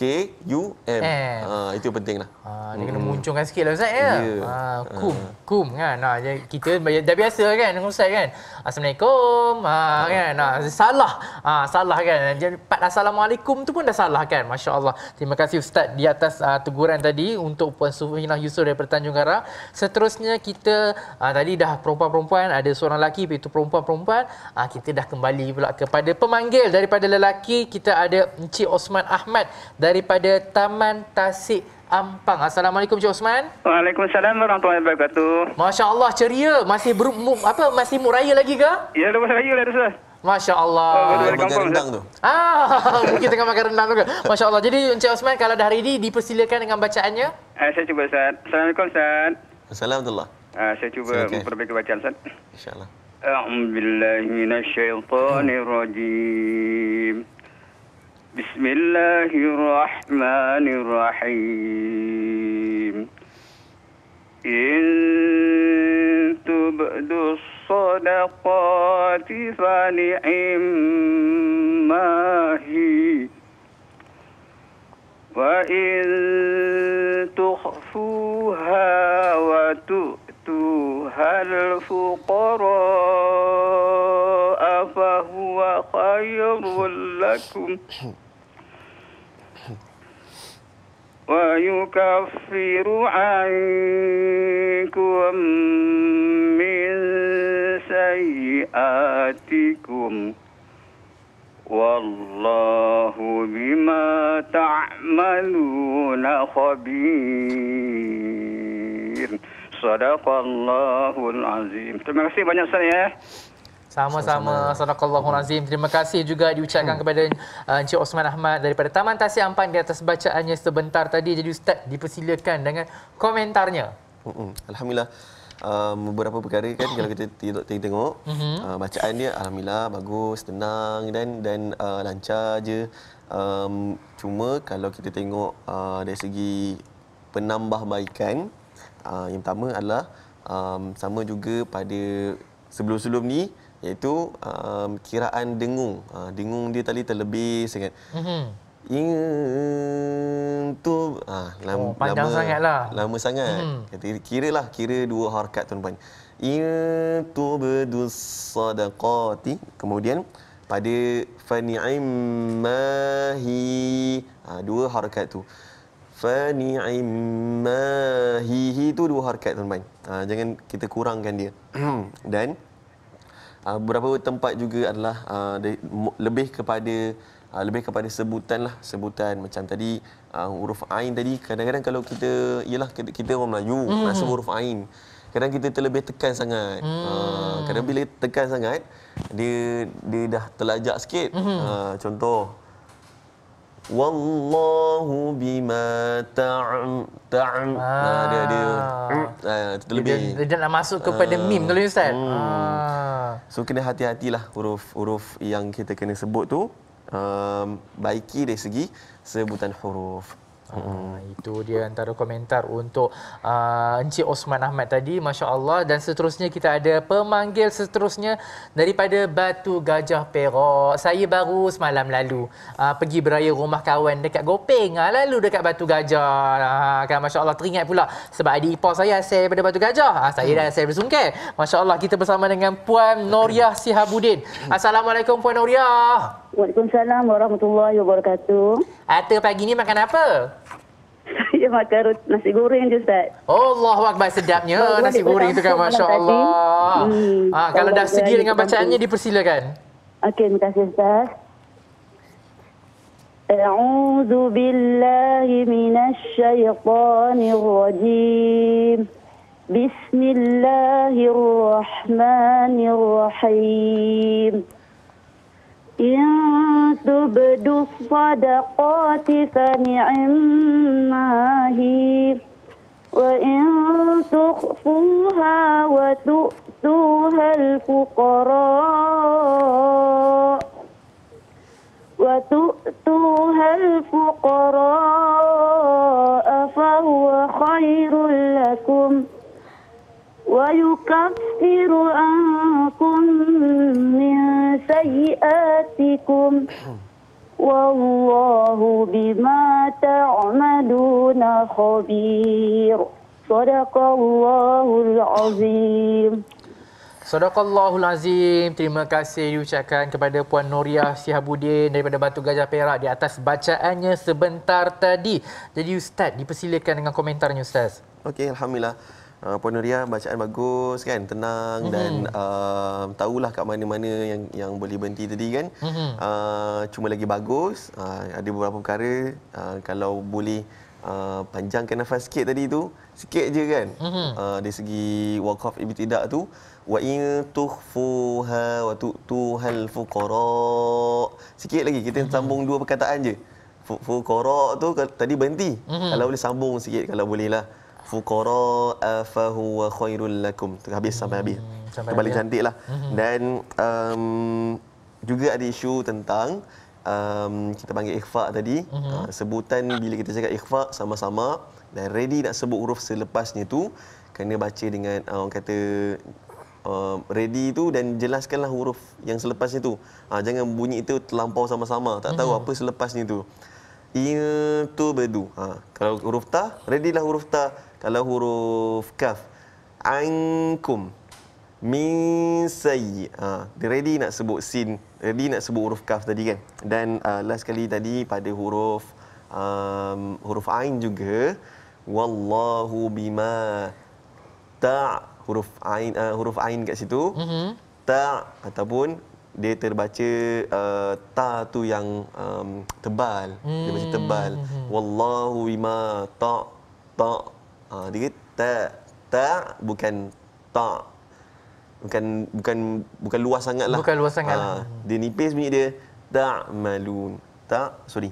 K-U-M. Ha, ah, itu pentinglah. lah. Ha, dia kena hmm. muncungkan sikit lah Ustaz. Ya? Yeah. Ya. Ha, ah. kum, ha. kum kan. Ha, kita dah biasa kan dengan Ustaz kan. Assalamualaikum. Ha, kan? Ha, salah. Ha, salah kan. Jadi, part Assalamualaikum tu pun dah salah kan. Masya Allah. Terima kasih Ustaz di atas uh, teguran tadi untuk Puan Sufina Yusof dari Tanjung Karang. Seterusnya kita uh, tadi dah perempuan-perempuan ada seorang lelaki itu perempuan-perempuan. Uh, kita dah kembali pula kepada pemanggil daripada lelaki. Kita ada Encik Osman Ahmad daripada Taman Tasik Ampang. Assalamualaikum Cik Osman. Waalaikumsalam warahmatullahi wabarakatuh. Masya Allah ceria. Masih ber apa masih mu lagi ke? Ya, dah masa raya lah tu. Masya Allah. Makan rendang tu. Ah, mungkin tengah makan rendang tu ke. Masya Allah. Jadi Cik Osman kalau dah hari ini dipersilakan dengan bacaannya. Eh, saya cuba Ustaz. Assalamualaikum Ustaz. Assalamualaikum. Uh, saya cuba okay. memperbaiki bacaan Ustaz. Insya Allah. A'udzubillahi minasyaitonirrajim. Hmm. بسم الله الرحمن الرحيم إن تبدوا الصدقات فنعما هي وإن تخفوها وتؤمنوا يؤتها الفقراء فهو خير لكم ويكفر عنكم من سيئاتكم والله بما تعملون خبير Sadaqallahul Azim. Terima kasih banyak Ustaz ya. Sama-sama. Sadaqallahul Azim. Terima kasih juga diucapkan hmm. kepada uh, Encik Osman Ahmad daripada Taman Tasik Ampan di atas bacaannya sebentar tadi. Jadi Ustaz dipersilakan dengan komentarnya. Alhamdulillah. Um, beberapa perkara kan kalau kita tengok mm-hmm. uh, bacaan dia alhamdulillah bagus tenang dan dan uh, lancar aje um, cuma kalau kita tengok uh, dari segi penambahbaikan Uh, yang pertama adalah um, sama juga pada sebelum-sebelum ni iaitu um, kiraan dengung. Uh, dengung dia tadi terlebih sangat. Mhm. In tu ah lama sangatlah. Oh, lama sangat. Lah. Mhm. Kata mm-hmm. kiralah kira dua harakat tuan-tuan. In tu bedus sadaqati. Kemudian pada fani'im mahi ah dua harakat tu fani'immahihi tu dua harakat tuan-tuan. Ha, jangan kita kurangkan dia. Hmm. Dan uh, beberapa tempat juga adalah uh, lebih kepada uh, lebih kepada sebutan lah sebutan macam tadi uh, huruf ain tadi kadang-kadang kalau kita ialah kita, kita orang Melayu mm. rasa huruf ain kadang kita terlebih tekan sangat mm. uh, kadang bila tekan sangat dia dia dah terlajak sikit mm. uh, contoh wallahu bima ta'am ta'am ah. Hmm, ah dia dia Lebih dia nak masuk kepada ah. mim tu ustaz hmm. ah. so kena hati-hatilah huruf-huruf yang kita kena sebut tu um, baiki dari segi sebutan huruf Uh, itu dia antara komentar untuk uh, Encik Osman Ahmad tadi. Masya Allah. Dan seterusnya kita ada pemanggil seterusnya daripada Batu Gajah Perak. Saya baru semalam lalu uh, pergi beraya rumah kawan dekat Gopeng. Uh, lalu dekat Batu Gajah. Uh, kan Masya Allah teringat pula. Sebab adik ipar saya asal daripada Batu Gajah. Uh, saya dah asal bersungkai. Masya Allah kita bersama dengan Puan Noriah Sihabudin. Hmm. Assalamualaikum Puan Noriah. Waalaikumsalam warahmatullahi wabarakatuh. Ata pagi ni makan apa? Saya makan nasi goreng je Ustaz. Oh, sedapnya Bagus nasi goreng tu kan masya-Allah. Hmm. Ha, kalau dah sedia dengan bacaannya dipersilakan. Okey, terima kasih Ustaz. أعوذ بالله من الشيطان الرجيم بسم إن تبدوا الصدقات فنعما هي وإن تخفوها وتؤتوها الفقراء وتؤتوها الفقراء فهو خير لكم ۖ ويكفر عنكم من سيئاتكم والله بما تعملون خبير صدق الله العظيم Sadaqallahul Azim. Terima kasih diucapkan kepada Puan Noria Sihabudin daripada Batu Gajah Perak di atas bacaannya sebentar tadi. Jadi Ustaz, dipersilakan dengan komentarnya Ustaz. Okey, Alhamdulillah uh, Puan Nuria bacaan bagus kan tenang mm-hmm. dan uh, tahulah kat mana-mana yang yang boleh berhenti tadi kan mm-hmm. uh, cuma lagi bagus uh, ada beberapa perkara uh, kalau boleh uh, panjangkan nafas sikit tadi tu sikit je kan mm-hmm. uh, dari segi walk off ibu tidak tu wa in tukhfuha wa tuhal fuqara sikit lagi kita mm-hmm. sambung dua perkataan je fuqara tu tadi berhenti mm-hmm. kalau boleh sambung sikit kalau boleh lah fuqara'a fahuwa khairul lakum. Habis sampai habis. Hmm, sampai Kembali ya. cantik lah. Hmm. Dan um, juga ada isu tentang um, kita panggil ikhfa' tadi. Uh-huh. Uh, sebutan bila kita cakap ikhfa' sama-sama dan ready nak sebut huruf selepasnya tu kena baca dengan uh, orang kata uh, ready tu dan jelaskanlah huruf yang selepasnya tu. Uh, jangan bunyi itu terlampau sama-sama. Tak tahu uh-huh. apa selepasnya tu. Ia tu bedu. Ha, kalau huruf ta, ready lah huruf ta kalau huruf kaf ankum misai, sayyi ha, dia ready nak sebut sin ready nak sebut huruf kaf tadi kan dan uh, last kali tadi pada huruf um, huruf ain juga wallahu bima ta huruf ain uh, huruf ain kat situ mm-hmm. ta ataupun dia terbaca uh, ta tu yang um, tebal mm-hmm. dia baca tebal mhm. wallahu bima ta ta Ah, dia ta ta bukan ta. Bukan bukan bukan luas sangatlah. Bukan luas sangatlah. Ha, ah, dia nipis bunyi dia ta'malun. Ta, sorry.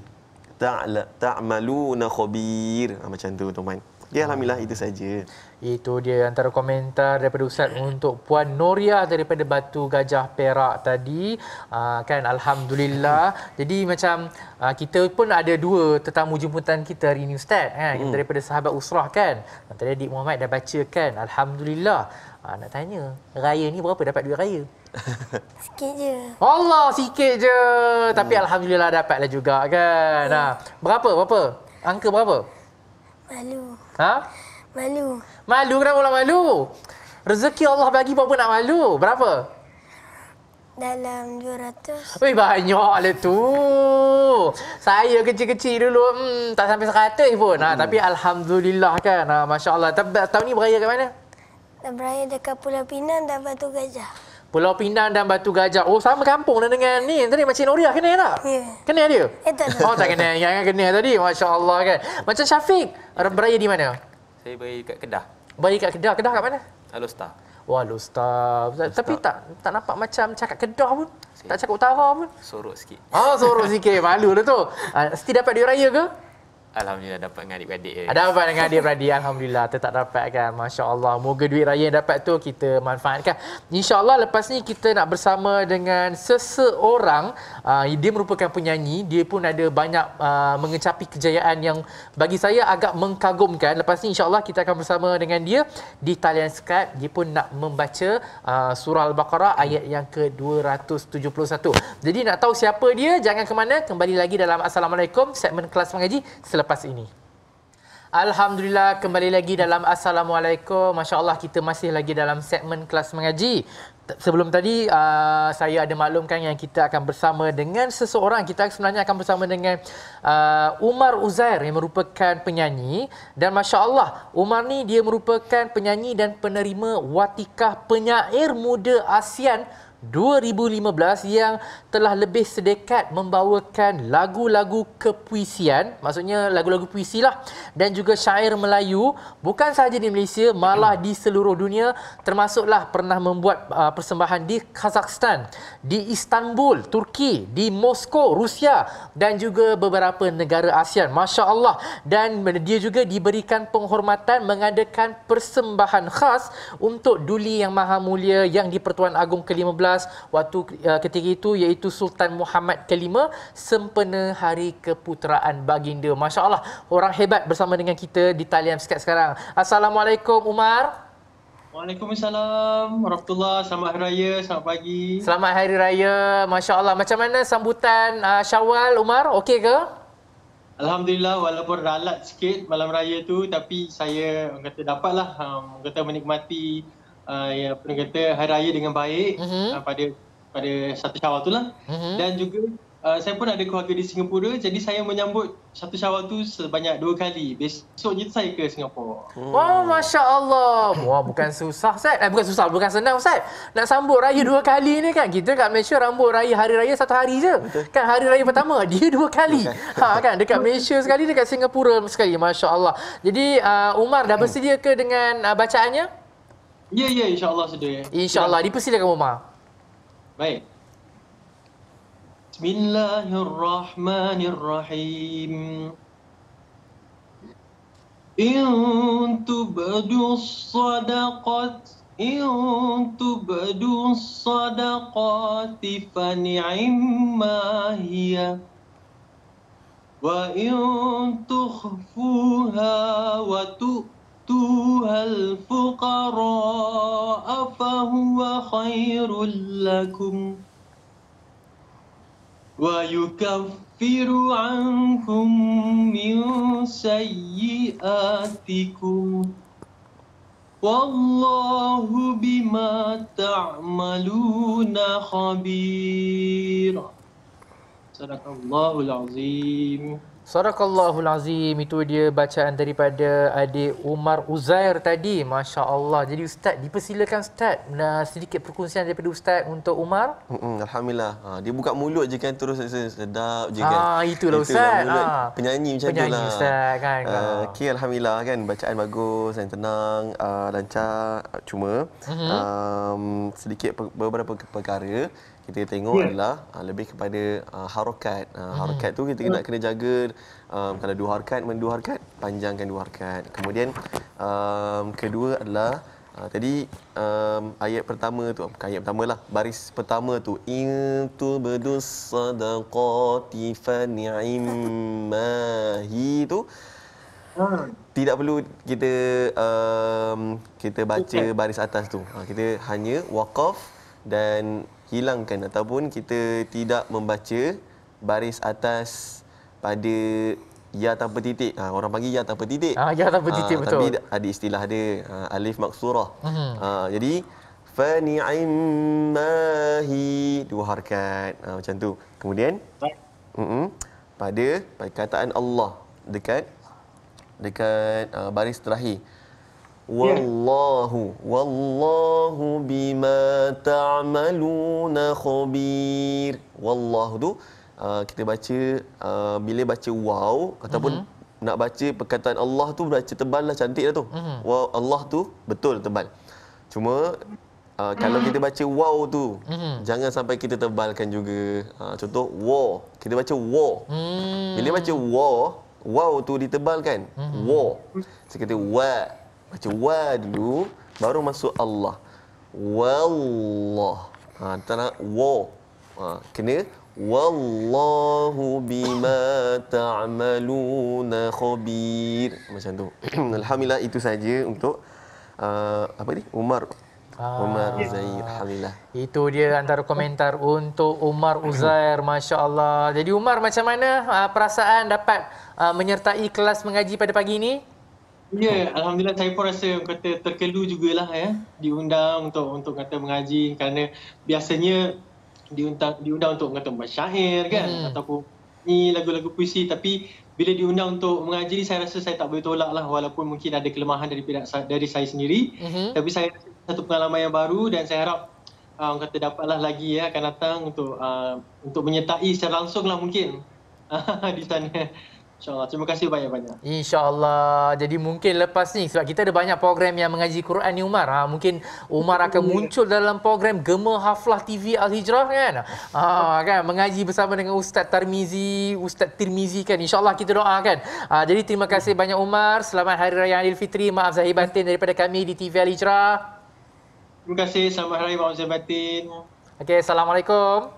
Ta'la ta'maluna khabir. Ah, macam tu tuan-tuan. Ya alhamdulillah itu saja. Itu dia antara komentar daripada Ustaz untuk Puan Noria daripada Batu Gajah Perak tadi. Uh, kan alhamdulillah. Jadi macam uh, kita pun ada dua tetamu jemputan kita hari ini Ustaz kan hmm. daripada sahabat Usrah kan. Tadi Adik Muhammad dah bacakan alhamdulillah. Uh, nak tanya, raya ni berapa dapat duit raya? sikit je. Allah sikit je. Hmm. Tapi alhamdulillah dapatlah juga kan. Yeah. Nah, berapa? Berapa? Angka berapa? Malu. Ha? Malu. Malu kenapa lah malu? Rezeki Allah bagi buat apa nak malu? Berapa? Dalam 200. Wih banyak lah tu. Saya kecil-kecil dulu hmm, tak sampai 100 pun. Ha, hmm. Ha, tapi Alhamdulillah kan. Ha, Masya Allah. Tahun ni beraya kat mana? Beraya dekat Pulau Pinang dan Batu Gajah. Pulau Pinang dan Batu Gajah. Oh, sama kampung dah dengan ni. Tadi macam Noria kenal tak? Ya. Yeah. Kenal dia? Eh, tak. Oh, tak kenal. Yang kan kenal tadi. Masya Allah kan. Macam Syafiq, beraya di mana? Saya beraya kat Kedah. Beraya kat Kedah. Kedah kat mana? Alustar. Wah, Alustar. Alustar. Tapi tak tak nampak macam cakap Kedah pun. Okay. Tak cakap Utara pun. Sorok sikit. Oh, sorok sikit. Malu lah tu. Uh, ah, Setiap dapat duit raya ke? Alhamdulillah dapat dengan adik-adik. Eh. Ada apa dengan adik-adik? Alhamdulillah tetap dapat kan. Masya Allah. Moga duit raya yang dapat tu kita manfaatkan. Insya Allah lepas ni kita nak bersama dengan seseorang. Uh, dia merupakan penyanyi. Dia pun ada banyak uh, mengecapi kejayaan yang bagi saya agak mengkagumkan. Lepas ni insya Allah kita akan bersama dengan dia di talian Skype. Dia pun nak membaca uh, surah Al-Baqarah ayat yang ke-271. Jadi nak tahu siapa dia? Jangan ke mana. Kembali lagi dalam Assalamualaikum segmen kelas mengaji selepas ini. Alhamdulillah kembali lagi dalam Assalamualaikum. Masya Allah kita masih lagi dalam segmen kelas mengaji. Sebelum tadi uh, saya ada maklumkan yang kita akan bersama dengan seseorang. Kita sebenarnya akan bersama dengan uh, Umar Uzair yang merupakan penyanyi. Dan Masya Allah Umar ni dia merupakan penyanyi dan penerima watikah penyair muda ASEAN 2015 yang telah lebih sedekat membawakan lagu-lagu kepuisian, maksudnya lagu-lagu puisi lah, dan juga syair Melayu, bukan sahaja di Malaysia, malah di seluruh dunia, termasuklah pernah membuat uh, persembahan di Kazakhstan, di Istanbul, Turki, di Moskow, Rusia, dan juga beberapa negara ASEAN. Masya Allah. Dan dia juga diberikan penghormatan mengadakan persembahan khas untuk Duli Yang Maha Mulia yang di Pertuan Agung ke-15 11 waktu uh, ketika itu iaitu Sultan Muhammad ke-5 sempena hari keputeraan baginda. Masya Allah, orang hebat bersama dengan kita di talian sekarang. Assalamualaikum Umar. Waalaikumsalam warahmatullahi Selamat Hari Raya, selamat pagi. Selamat Hari Raya. Masya Allah. Macam mana sambutan uh, Syawal, Umar? Okey ke? Alhamdulillah, walaupun ralat sikit malam raya tu, tapi saya kata dapatlah um, kata menikmati uh, ya pernah kata hari raya dengan baik uh-huh. uh, pada pada satu syawal tu lah uh-huh. dan juga uh, saya pun ada keluarga di Singapura jadi saya menyambut satu syawal tu sebanyak dua kali besoknya tu saya ke Singapura hmm. wah wow, masya Allah wah bukan susah Ustaz eh, bukan susah bukan senang Ustaz nak sambut raya dua kali ni kan kita kat Malaysia rambut raya hari raya satu hari je kan hari raya pertama dia dua kali ha, kan dekat Malaysia sekali dekat Singapura sekali masya Allah jadi uh, Umar dah bersedia ke dengan uh, bacaannya Ya, ya, insyaAllah sudah. InsyaAllah, dipersilakan Umar. Baik. Bismillahirrahmanirrahim. In tubadu sadaqat In tubadu sadaqat Fa ni'imma hiya Wa in tukhfuha Wa tu'fuha تؤتوها الفقراء فهو خير لكم ويكفر عنكم من سيئاتكم والله بما تعملون خبير صدق الله العظيم Sadaqallahul Azim Itu dia bacaan daripada adik Umar Uzair tadi Masya Allah Jadi Ustaz dipersilakan Ustaz nak Sedikit perkongsian daripada Ustaz untuk Umar Mm-mm, Alhamdulillah ha, Dia buka mulut je kan terus sedap je ah, kan ha, Itulah Ustaz itulah, ha. Penyanyi macam penyanyi itulah Ustaz kan uh, ah, kan. okay, Alhamdulillah kan bacaan bagus dan tenang uh, Lancar cuma mm-hmm. um, Sedikit beberapa perkara kita tengok yeah. adalah uh, lebih kepada uh, harokat. Uh, harokat hmm. tu kita nak mm. kena jaga um, kalau dua harokat mendua harokat, panjangkan dua harokat. Kemudian um, kedua adalah uh, tadi um, ayat pertama tu bukan ayat lah baris pertama tu intu bedus sadaqati fani'imahi tu tidak perlu kita um, kita baca baris atas tu. kita hanya wakaf dan hilangkan ataupun kita tidak membaca baris atas pada ya tanpa titik. Ha, orang panggil ya tanpa titik. Ah ya tanpa titik ha, betul. Tapi ada istilah dia ha, alif maksurah. Hmm. Ha, jadi fa ni'immahi dua harakat. Ha, macam tu. Kemudian hmm pada perkataan Allah dekat dekat uh, baris terakhir. Ya. Wallahu Wallahu bima ta'amaluna khubir Wallahu tu uh, Kita baca uh, Bila baca wow Ataupun mhm. Nak baca perkataan Allah tu Baca tebal lah cantik lah tu mhm. Wow Allah tu Betul tebal Cuma uh, Kalau kita baca wow tu mhm. Jangan sampai kita tebalkan juga Contoh War Kita baca war hmm. Bila baca war Wow tu ditebalkan mm-hmm. War Saya kata war Baca wa dulu baru masuk Allah. Wallah. Ha antara wa. Ha kena wallahu bima taamaluna khabir. Macam tu. Alhamdulillah itu saja untuk uh, apa ni? Umar ah, Umar ah, Uzair alhamdulillah. Itu dia antara komentar untuk Umar Uzair masya-Allah. Jadi Umar macam mana uh, perasaan dapat uh, menyertai kelas mengaji pada pagi ini? Ya, yeah, Alhamdulillah saya pun rasa yang kata terkelu jugalah ya diundang untuk untuk kata mengaji kerana biasanya diundang diundang untuk kata membaca syair kan hmm. ataupun ni lagu-lagu puisi tapi bila diundang untuk mengaji saya rasa saya tak boleh tolak lah walaupun mungkin ada kelemahan dari pihak dari saya sendiri hmm. tapi saya rasa satu pengalaman yang baru dan saya harap uh, orang kata dapatlah lagi ya akan datang untuk uh, untuk menyertai secara langsung lah mungkin di sana. InsyaAllah. Terima kasih banyak-banyak. InsyaAllah. Jadi mungkin lepas ni sebab kita ada banyak program yang mengaji Quran ni Umar. Ha, mungkin Umar akan muncul dalam program Gema Haflah TV Al-Hijrah kan? Ha, kan? Mengaji bersama dengan Ustaz Tarmizi, Ustaz Tirmizi kan? InsyaAllah kita doakan. Ha, jadi terima kasih banyak Umar. Selamat Hari Raya Adil Fitri. Maaf Zahir Batin daripada kami di TV Al-Hijrah. Terima kasih. Selamat Hari Raya Adil Fitri. Okay, Assalamualaikum.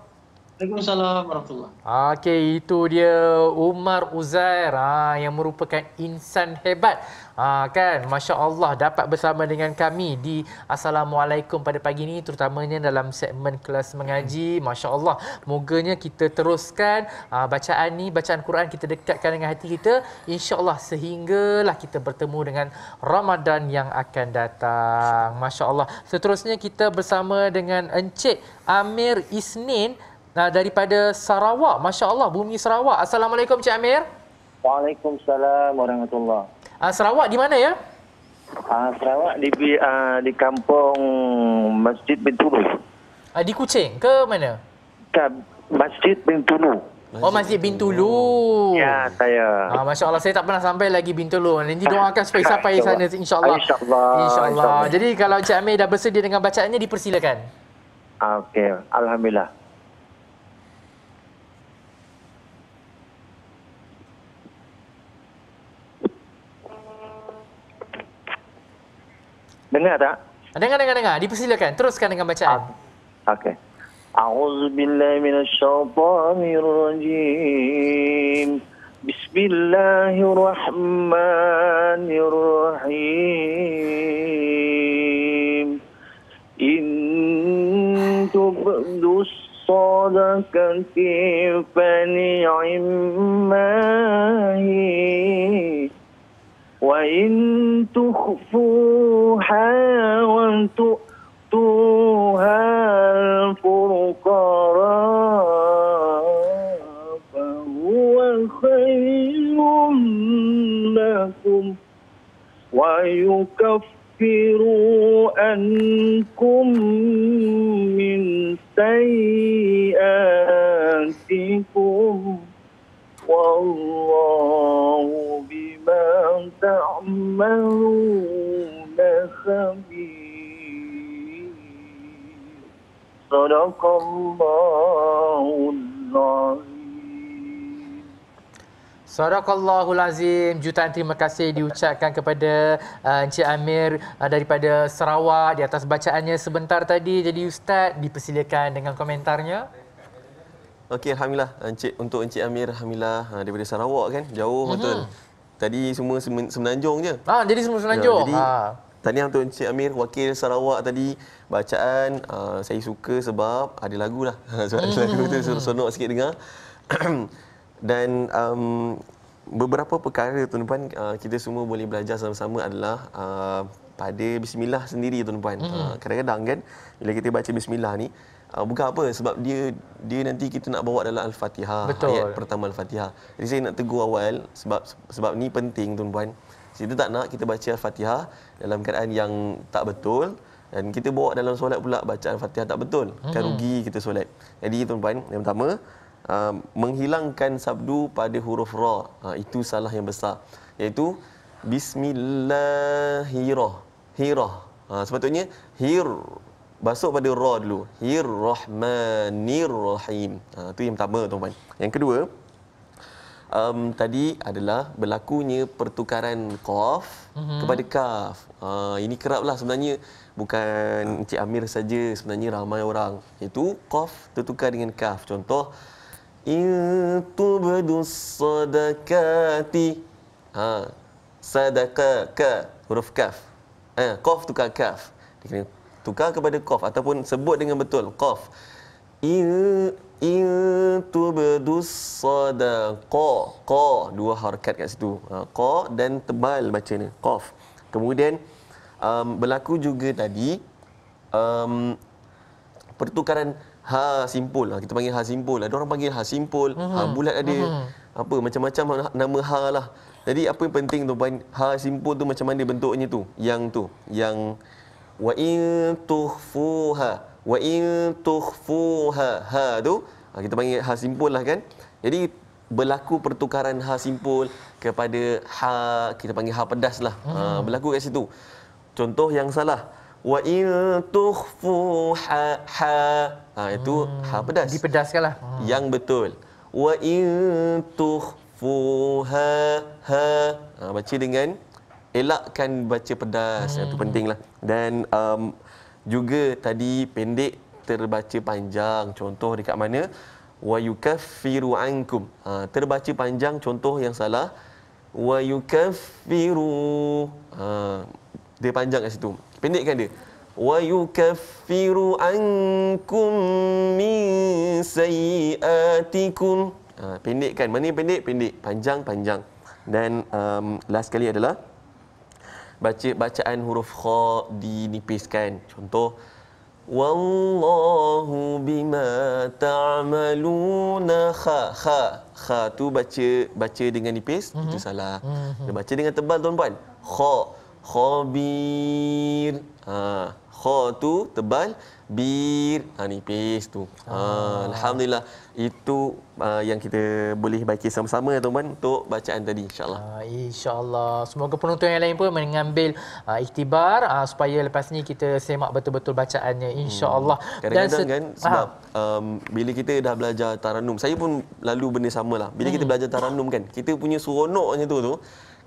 Waalaikumsalam warahmatullahi. Okey, itu dia Umar Uzair ha, yang merupakan insan hebat. Ha, kan, masya-Allah dapat bersama dengan kami di Assalamualaikum pada pagi ini terutamanya dalam segmen kelas mengaji. Hmm. Masya-Allah. Moganya kita teruskan ha, bacaan ini, bacaan Quran kita dekatkan dengan hati kita insya-Allah sehinggalah kita bertemu dengan Ramadan yang akan datang. Masya-Allah. Seterusnya kita bersama dengan Encik Amir Isnin Nah daripada Sarawak. Masya Allah, bumi Sarawak. Assalamualaikum Cik Amir. Waalaikumsalam warahmatullah. Uh, Sarawak di mana ya? Uh, Sarawak di uh, di kampung Masjid Bintulu. Uh, di Kuching ke mana? Ke Masjid Bintulu. Masjid oh Masjid Bintulu. Ya saya. Ah, Masya Allah saya tak pernah sampai lagi Bintulu. Nanti doakan supaya sampai insya sana insyaAllah. insya Allah. Insya Allah. Jadi kalau Encik Amir dah bersedia dengan bacaannya dipersilakan. Okey. Alhamdulillah. Dengar tak? Dengar, dengar, dengar. Dipersilakan. Teruskan dengan bacaan. Ah, okey. A'udzu billahi minasyaitonir rajim. Bismillahirrahmanirrahim. In tubdu sadakati fani'immahim. وإن تخفوها وتؤتوها الفقراء فهو خير لكم ويكفر عنكم من سيئاتكم والله تعملون خبير Azim Jutaan terima kasih diucapkan kepada uh, Encik Amir uh, daripada Sarawak Di atas bacaannya sebentar tadi Jadi Ustaz dipersilakan dengan komentarnya Okey Alhamdulillah Encik, Untuk Encik Amir Alhamdulillah uh, daripada Sarawak kan Jauh mm-hmm. betul tadi semua semenanjung je. Ah, jadi semua ya, semenanjung. Ya, jadi, ah. Ha. Tahniah untuk Amir, wakil Sarawak tadi. Bacaan uh, saya suka sebab ada lagu lah. sebab ada lagu tu hmm. senok sikit dengar. Dan um, beberapa perkara tuan-puan uh, kita semua boleh belajar sama-sama adalah uh, pada bismillah sendiri tuan-puan. Hmm. Uh, kadang-kadang kan bila kita baca bismillah ni Uh, bukan apa sebab dia dia nanti kita nak bawa dalam al-Fatihah ayat pertama al-Fatihah. Jadi saya nak tegur awal sebab sebab ni penting tuan-puan. Kita tak nak kita baca al-Fatihah dalam keadaan yang tak betul dan kita bawa dalam solat pula al Fatihah tak betul. Kan hmm. Kan rugi kita solat. Jadi tuan-puan yang pertama uh, menghilangkan sabdu pada huruf ra. Uh, itu salah yang besar. Iaitu bismillahirrahmanirrahim. Uh, sepatutnya hir Masuk pada ra dulu. Hirrahmanirrahim. Ha tu yang pertama tuan-tuan. Yang kedua um, tadi adalah berlakunya pertukaran qaf mm-hmm. kepada kaf. Ha ini keraplah sebenarnya bukan ah. Encik Amir saja sebenarnya ramai orang. Itu qaf tertukar dengan kaf. Contoh itu bedus sadakati. Ha sadaka ka huruf kaf. Eh qaf tukar kaf. Dia kena tukar kepada qaf ataupun sebut dengan betul qaf in in tubdus sadaqa qa dua harakat kat situ ha, qa dan tebal baca ni qaf kemudian um, berlaku juga tadi um, pertukaran ha simpul ha, kita panggil ha simpul ada orang panggil ha simpul mm-hmm. ha mhm. bulat ada mm-hmm. apa macam-macam nama ha lah jadi apa yang penting tu? tuan ha simpul tu macam mana bentuknya tu yang tu yang wa in tukhfuha wa in tukhfuha ha tu ha, kita panggil ha simpul lah kan jadi berlaku pertukaran ha simpul kepada ha kita panggil ha pedas lah ha, hmm. ha, berlaku kat situ contoh yang salah wa in tukhfu ha ha ha itu hmm. ha pedas dipedaskanlah hmm. yang betul wa in tukhfuha ha ha baca dengan elakkan baca pedas hmm. itu penting lah dan um, juga tadi pendek terbaca panjang contoh dekat mana wa yukaffiru ankum ha, terbaca panjang contoh yang salah wa yukaffiru ha, dia panjang kat situ pendekkan dia wa yukaffiru ankum min sayiatikum ha, pendekkan mana pendek pendek panjang panjang dan um, last sekali adalah baca bacaan huruf kha dinipiskan contoh wallahu bima ta'maluna kha kha kha tu baca baca dengan nipis mm-hmm. itu salah mm-hmm. dia baca dengan tebal tuan-tuan kha khabir ha kha tu tebal bir ha nipis tu. Ha ah. alhamdulillah itu uh, yang kita boleh baca sama-sama ya teman. untuk bacaan tadi insyaallah. Ha insyaallah. Semoga penonton yang lain pun mengambil uh, iktibar uh, supaya lepas ni kita semak betul-betul bacaannya hmm. insyaallah. Hmm. Kadang-kadang Dan kan sebab ha. um, bila kita dah belajar taranum, saya pun lalu benda samalah. Bila hmm. kita belajar taranum kan, kita punya seronoknya tu tu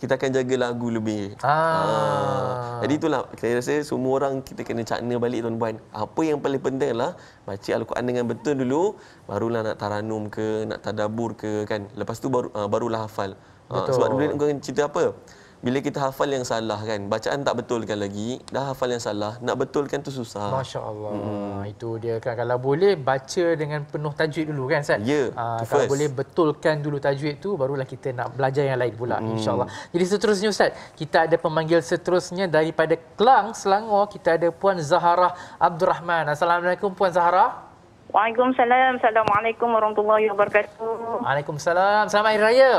kita akan jaga lagu lebih. Ah. ah. Jadi itulah saya rasa semua orang kita kena cakna balik tuan-tuan. Apa yang paling penting adalah baca Al-Quran dengan betul dulu barulah nak taranum ke, nak tadabur ke kan. Lepas tu baru uh, barulah hafal. Ah, betul. sebab dulu nak cerita apa? bila kita hafal yang salah kan bacaan tak betulkan lagi dah hafal yang salah nak betulkan tu susah masya-Allah hmm. itu dia kan kalau boleh baca dengan penuh tajwid dulu kan ustaz yeah, ya, kalau first. boleh betulkan dulu tajwid tu barulah kita nak belajar yang lain pula hmm. insya-Allah jadi seterusnya ustaz kita ada pemanggil seterusnya daripada Kelang Selangor kita ada puan Zaharah Abdul Rahman assalamualaikum puan Zaharah. Waalaikumsalam. Assalamualaikum warahmatullahi wabarakatuh. Waalaikumsalam. Selamat Hari Raya.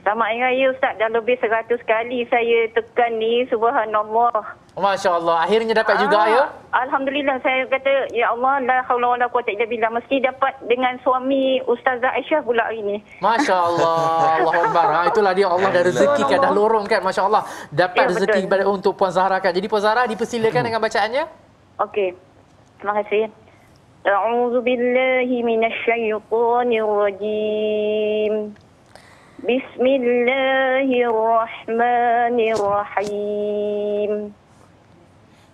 Selamat Hari Raya Ustaz. Dah lebih 100 kali saya tekan ni. Subhanallah. Masya Allah. Akhirnya dapat ah, juga ya. Alhamdulillah. Saya kata, Ya Allah. La haula wa la quwata illa Mesti dapat dengan suami Ustazah Aisyah pula hari ni. Masya Allah. Allah Akbar. Ha, itulah dia Allah dah rezeki kan. Dah lorong kan. Masya Allah. Dapat ya, rezeki betul. untuk Puan Zahra kan. Jadi Puan Zahra dipersilakan hmm. dengan bacaannya. Okey. Terima kasih. أعوذ بالله من الشيطان الرجيم بسم الله الرحمن الرحيم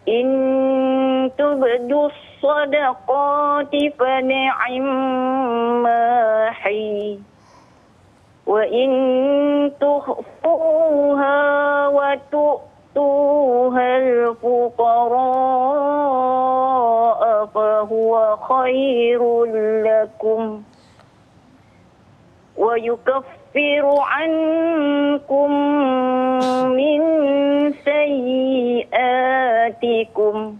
إن تبدوا الصدقات ما حي وإن تخفوها وتؤتوها الفقراء فهو خير لكم ويكفر يكفر عنكم من سيئاتكم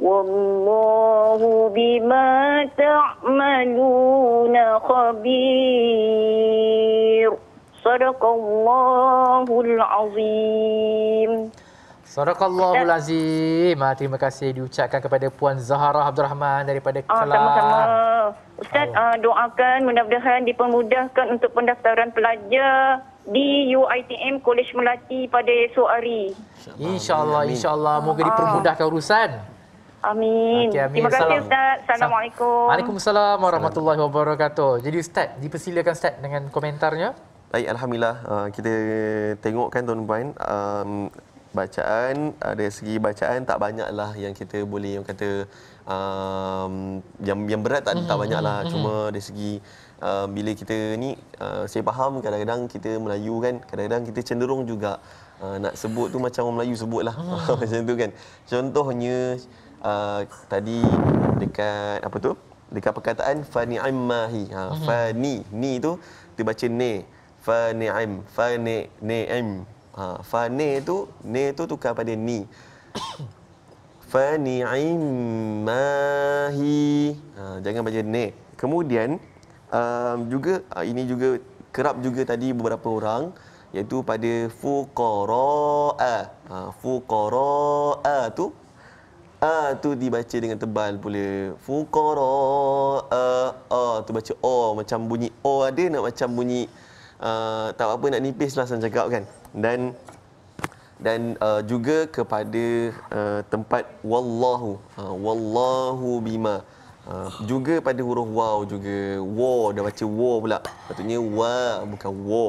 والله بما تعملون خبير صدق الله العظيم Sadaqallahul ya. Azim. Ah, terima kasih diucapkan kepada Puan Zahara Abdul Rahman daripada oh, ah, Kelab. Sama-sama. Ustaz, oh. uh, doakan mudah-mudahan dipermudahkan untuk pendaftaran pelajar di UiTM College Melati pada esok hari. InsyaAllah, insyaAllah. Moga dipermudahkan urusan. Amin. Okay, amin. Terima kasih Ustaz. Assalamualaikum. Waalaikumsalam warahmatullahi wabarakatuh. Jadi Ustaz, dipersilakan Ustaz dengan komentarnya. Baik, Alhamdulillah. Uh, kita tengok kan tuan-tuan. Um, bacaan uh, dari segi bacaan tak banyaklah yang kita boleh yang kata um, yang yang berat tak mm-hmm. tak mhm, banyaklah mm-hmm. cuma mhm. dari segi uh, bila kita ni uh, saya faham kadang-kadang kita Melayu kan kadang-kadang kita cenderung juga uh, nak sebut tu macam orang Melayu sebutlah mm. macam tu kan contohnya uh, tadi dekat apa tu dekat perkataan fani ammahi ha mhm. fani ni tu dibaca ne fani am fani ne am Ha, fa ne tu, ne tu tukar pada ni. fa ni mahi. Ha, jangan baca ne. Kemudian um, juga uh, ini juga kerap juga tadi beberapa orang iaitu pada fuqara. Ha fuqara tu a tu dibaca dengan tebal pula. Fuqara a tu baca o macam bunyi o ada nak macam bunyi uh, tak apa nak nipis lah saya cakap kan dan dan uh, juga kepada uh, tempat wallahu uh, wallahu bima uh, juga pada huruf waw juga wa dah baca wa pula patutnya wa bukan wa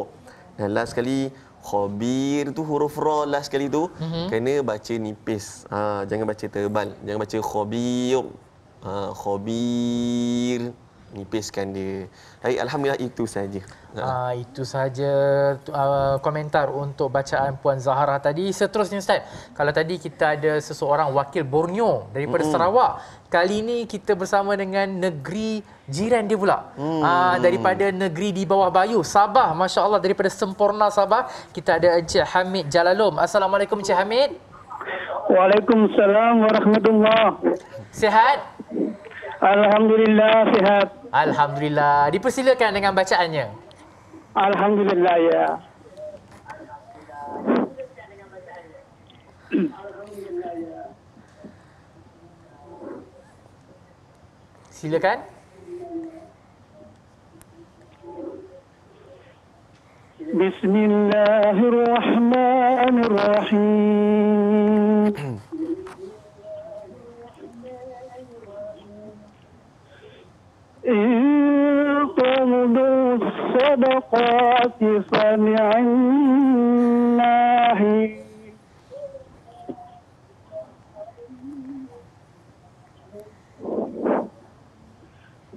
dan last sekali khabir tu huruf ra last sekali tu mm-hmm. kena baca nipis uh, jangan baca tebal jangan baca khabir uh, khabir nipiskan dia. Tapi alhamdulillah itu saja. Ha. Uh, itu saja uh, ah, komentar untuk bacaan puan Zahara tadi. Seterusnya ustaz, kalau tadi kita ada seseorang wakil Borneo daripada mm-hmm. Sarawak, kali ini kita bersama dengan negeri jiran dia pula. Mm-hmm. Uh, daripada negeri di bawah bayu, Sabah. Masya-Allah daripada sempurna Sabah, kita ada Encik Hamid Jalalom. Assalamualaikum Encik Hamid. Waalaikumsalam warahmatullahi. wabarakatuh. Sihat? Alhamdulillah sihat. Alhamdulillah. Dipersilakan dengan bacaannya. Alhamdulillah ya. Silakan. Bismillahirrahmanirrahim. إن تبدوا الصدقات فنعما هي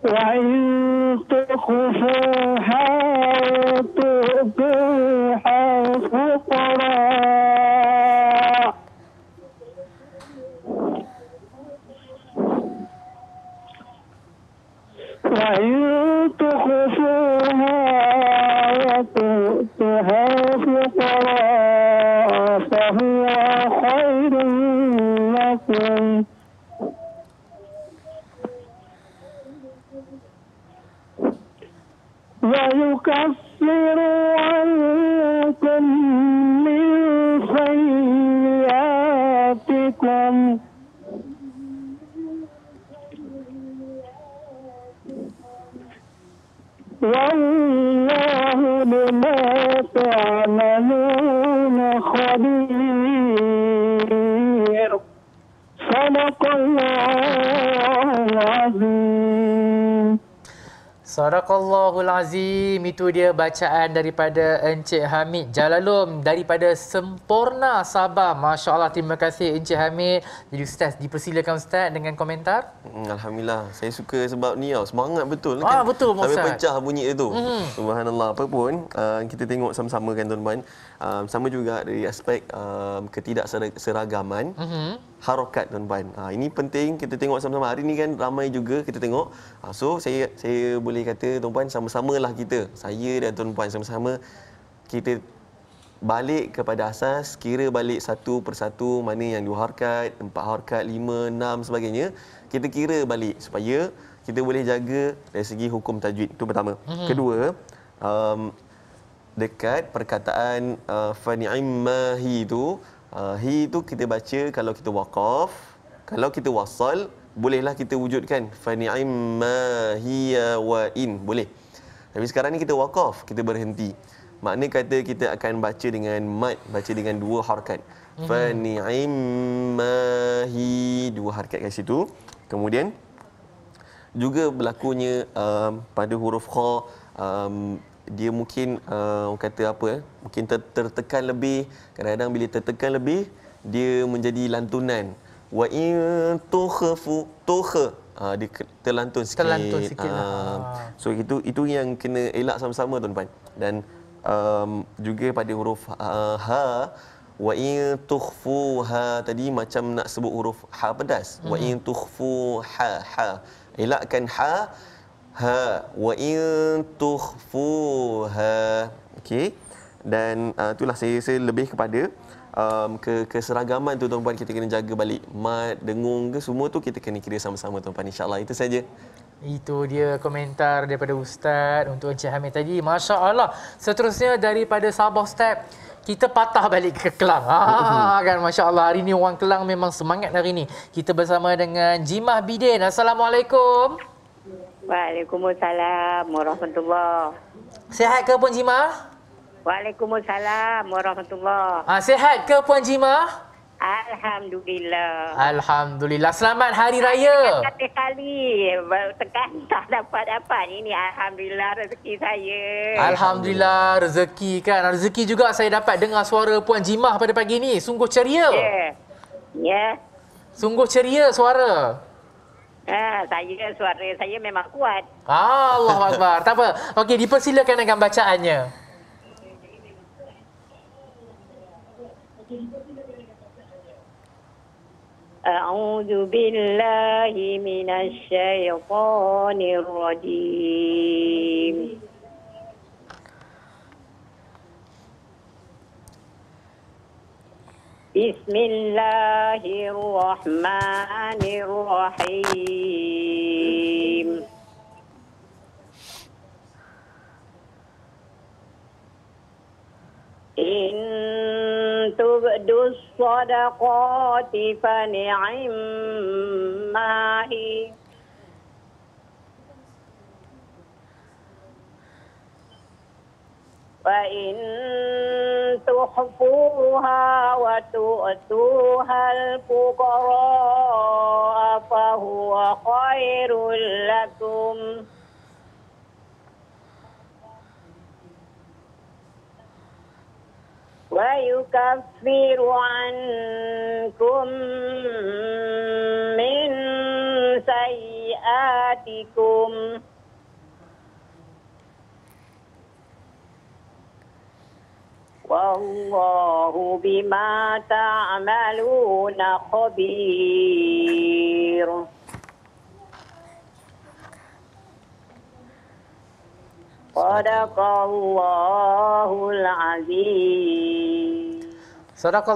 وإن تخفوها وتؤتوها الفقراء وإن تخفوها وتؤتها فقراء فهو خير لكم ويكفر عنكم من سيئاتكم والله بما تعملون خبير صدق الله العظيم Sadaqallahul Azim itu dia bacaan daripada Encik Hamid Jalalum daripada Sempurna Sabah. Masya Allah terima kasih Encik Hamid. Jadi Ustaz dipersilakan Ustaz dengan komentar. Hmm, Alhamdulillah saya suka sebab ni tau semangat betul. Kan? Ah, kan? betul Sampai Ustaz. pecah bunyi dia tu. Hmm. Subhanallah apa pun uh, kita tengok sama-sama kan tuan-tuan. Um, sama juga dari aspek um, ketidakseragaman. Hmm harokat tuan-tuan. Ha, ini penting kita tengok sama-sama. Hari ini kan ramai juga kita tengok. Ha, so saya saya boleh kata tuan-tuan sama-samalah kita. Saya dan tuan-tuan sama-sama kita balik kepada asas, kira balik satu persatu mana yang dua harokat, empat harokat, lima, enam sebagainya. Kita kira balik supaya kita boleh jaga dari segi hukum tajwid. Itu pertama. Hmm. Kedua, um, dekat perkataan uh, fani'immahi itu. Uh, ah, hi itu kita baca kalau kita waqaf, kalau kita wasal, bolehlah kita wujudkan fani'im ma hiya wa in boleh tapi sekarang ni kita waqaf kita berhenti Maknanya kata kita akan baca dengan mat baca dengan dua harakat mm-hmm. fani'im ma hi dua harakat kat situ kemudian juga berlakunya um, pada huruf kha um, dia mungkin uh, kata apa eh mungkin ter- tertekan lebih kadang-kadang bila tertekan lebih dia menjadi lantunan wa in tukhfu tukh ah, uh, dia terlantun sikit terlantun sikit uh, so itu itu yang kena elak sama-sama tuan-tuan dan um, juga pada huruf uh, ha wa in tukhfu ha tadi macam nak sebut huruf ha pedas hmm. wa in mm-hmm. tukhfu ha ha elakkan ha ha wa in tukhfuha okey dan uh, itulah saya saya lebih kepada um, ke keseragaman tu tuan-tuan kita kena jaga balik mat dengung ke semua tu kita kena kira sama-sama tuan-tuan insyaallah itu saja itu dia komentar daripada ustaz untuk Encik Hamid tadi masya-Allah seterusnya daripada Sabah step kita patah balik ke Kelang. Ha, kan masya-Allah hari ni orang Kelang memang semangat hari ni. Kita bersama dengan Jimah Bidin. Assalamualaikum. Waalaikumsalam warahmatullahi. Sihat ke Puan Jima? Waalaikumsalam warahmatullahi. Ah sihat ke Puan Jima? Alhamdulillah. Alhamdulillah. Selamat Hari Raya. Sekali kali. Tekan tak dapat-dapat. Ini Alhamdulillah rezeki saya. Alhamdulillah rezeki kan. Rezeki juga saya dapat dengar suara Puan Jimah pada pagi ini. Sungguh ceria. Ya. Yeah. Yeah. Sungguh ceria suara. Ah, saya suara saya memang kuat. Allah Akbar. tak apa. Okey, dipersilakan dengan bacaannya. A'udhu billahi minasyaitanirrajim. rajim. بسم الله الرحمن الرحيم إن تبدوا الصدقات فنعم ما هي فإن تخفوها وتؤتوها الفقراء فهو خير لكم ويكفر عنكم من سيئاتكم والله بما تعملون khabir صدق الله العظيم صدق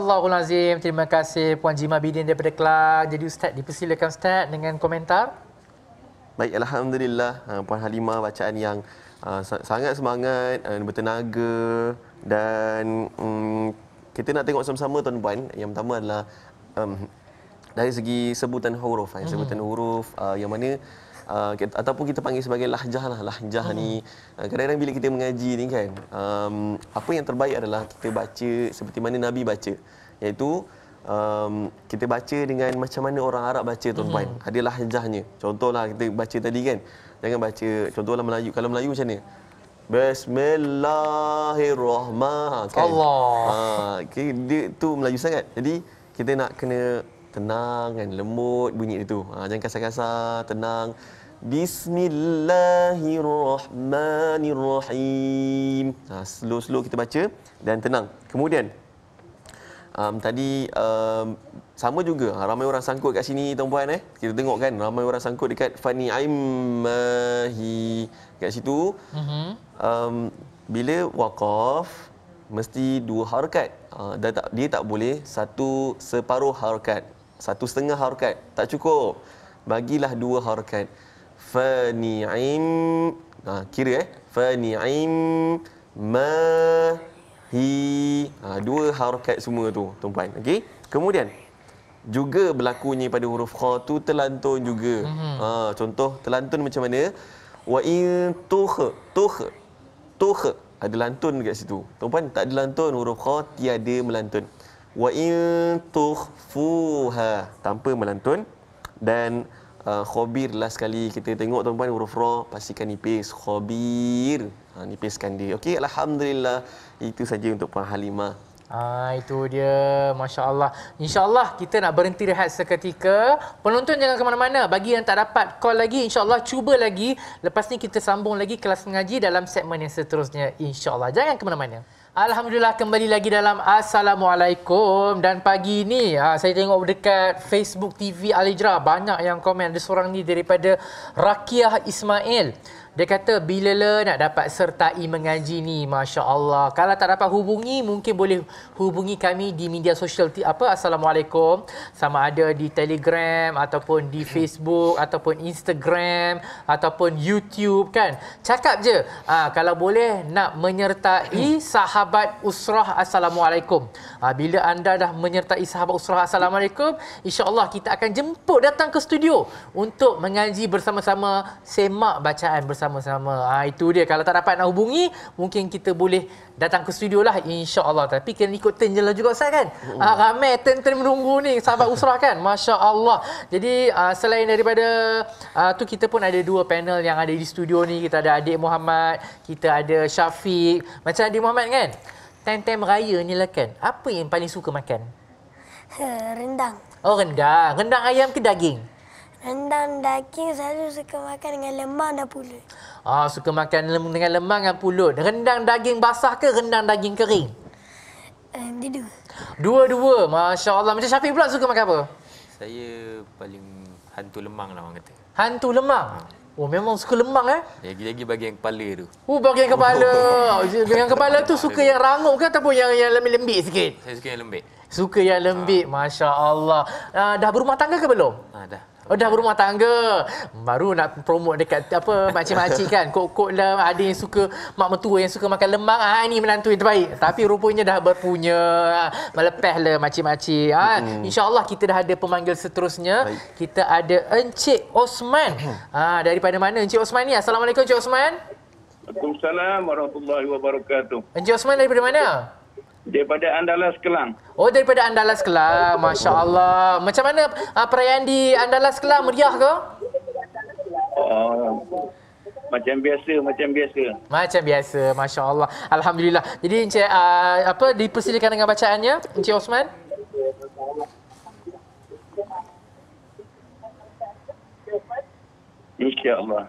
terima kasih Puan Jima Bidin daripada Kelang jadi Ustaz dipersilakan Ustaz dengan komentar Baik, Alhamdulillah ah, Puan Halimah bacaan yang ah, sangat semangat dan ah, bertenaga dan um, kita nak tengok sama-sama tuan-puan yang pertama adalah um, dari segi sebutan huruf eh, mm-hmm. sebutan huruf uh, yang mana Uh, kita, ataupun kita panggil sebagai lahjah lah lahjah uh-huh. ni uh, kadang-kadang bila kita mengaji ni kan um, apa yang terbaik adalah kita baca seperti mana nabi baca iaitu um, kita baca dengan macam mana orang Arab baca tuan puan uh-huh. ada lahjahnya contohlah kita baca tadi kan jangan baca contohlah Melayu kalau Melayu macam ni Bismillahirrahmanirrahim. Okay. Allah. Ha, okay, dia tu Melayu sangat. Jadi kita nak kena tenang kan, lembut bunyi dia tu. Ha, jangan kasar-kasar, tenang. Bismillahirrahmanirrahim. Ha, slow-slow kita baca dan tenang. Kemudian um, tadi um, sama juga ah, ramai orang sangkut kat sini tuan-puan eh. Kita tengok kan ramai orang sangkut dekat Fani Aimahi kat situ. Mm-hmm. Um, bila wakaf mesti dua harakat. Uh, tak, dia tak boleh satu separuh harakat. Satu setengah harakat. Tak cukup. Bagilah dua harakat. Fani Aim ha, kira eh. Fani Aim Ma Hi ha, Dua harakat semua tu Tuan-puan okay? Kemudian juga berlakunya pada huruf kha tu terlantun juga. Mm-hmm. Ha, contoh terlantun macam mana? Wa in tuh tuh tuh ada lantun dekat situ. Tuan tak ada lantun huruf kha tiada melantun. Wa in tuh fuha tanpa melantun dan uh, khabir last sekali kita tengok tuan huruf ra pastikan nipis khabir ha, nipiskan dia okey alhamdulillah itu saja untuk puan halimah Ah itu dia masya-Allah. Insya-Allah kita nak berhenti rehat seketika. Penonton jangan ke mana-mana. Bagi yang tak dapat call lagi insya-Allah cuba lagi. Lepas ni kita sambung lagi kelas mengaji dalam segmen yang seterusnya insya-Allah. Jangan ke mana-mana. Alhamdulillah kembali lagi dalam Assalamualaikum dan pagi ni ah, saya tengok dekat Facebook TV Alijra banyak yang komen ada seorang ni daripada Rakiah Ismail. Dia kata bila le nak dapat sertai mengaji ni Masya Allah Kalau tak dapat hubungi Mungkin boleh hubungi kami di media sosial t- apa Assalamualaikum Sama ada di Telegram Ataupun di hmm. Facebook Ataupun Instagram Ataupun YouTube kan Cakap je ha, Kalau boleh nak menyertai hmm. sahabat usrah Assalamualaikum ha, Bila anda dah menyertai sahabat usrah Assalamualaikum Insya Allah kita akan jemput datang ke studio Untuk mengaji bersama-sama Semak bacaan bersama sama-sama. ha, itu dia kalau tak dapat nak hubungi, mungkin kita boleh datang ke studio lah insya-Allah. Tapi kena ikut turn jelah juga Ustaz kan. Ah uh. ha, ramai turn-turn menunggu ni sahabat usrah kan. Masya-Allah. Jadi uh, selain daripada uh, tu kita pun ada dua panel yang ada di studio ni. Kita ada Adik Muhammad, kita ada Syafiq. Macam Adik Muhammad kan? Time-time raya ni lah kan. Apa yang paling suka makan? Rendang. Oh rendang. Rendang ayam ke daging? Rendang daging selalu suka makan dengan lemang dan pulut. Ah, suka makan dengan lemang dan pulut. Rendang daging basah ke rendang daging kering? Um, dia dua. Dua-dua. Masya Allah. Macam Syafiq pula suka makan apa? Saya paling hantu lemang lah orang kata. Hantu lemang? Ha. Oh, memang suka lemang eh? Lagi-lagi bahagian kepala tu. Oh, bahagian kepala. Oh, bahagian kepala tu suka yang rangup ke ataupun yang yang lebih lembik sikit? Saya suka yang lembik. Suka yang lembik. Ha. Ah. Masya Allah. Uh, ah, dah berumah tangga ke belum? Ha, dah. Oh dah berumah tangga. Baru nak promote dekat apa makcik-makcik kan. Kok-kok lah ada yang suka mak mentua yang suka makan lemak. Ah ini menantu yang terbaik. Tapi rupanya dah berpunya. Ah, melepeh lah makcik-makcik. Ha, InsyaAllah kita dah ada pemanggil seterusnya. Kita ada Encik Osman. Ha, daripada mana Encik Osman ni? Assalamualaikum Encik Osman. Assalamualaikum warahmatullahi wabarakatuh. Encik Osman daripada mana? daripada Andalas Kelang. Oh daripada Andalas Kelang. Masya Allah. Macam mana uh, perayaan di Andalas Kelang? Meriah ke? Uh, macam biasa, macam biasa. Macam biasa, Masya Allah. Alhamdulillah. Jadi Encik, uh, apa dipersilakan dengan bacaannya Encik Osman? Insya Allah.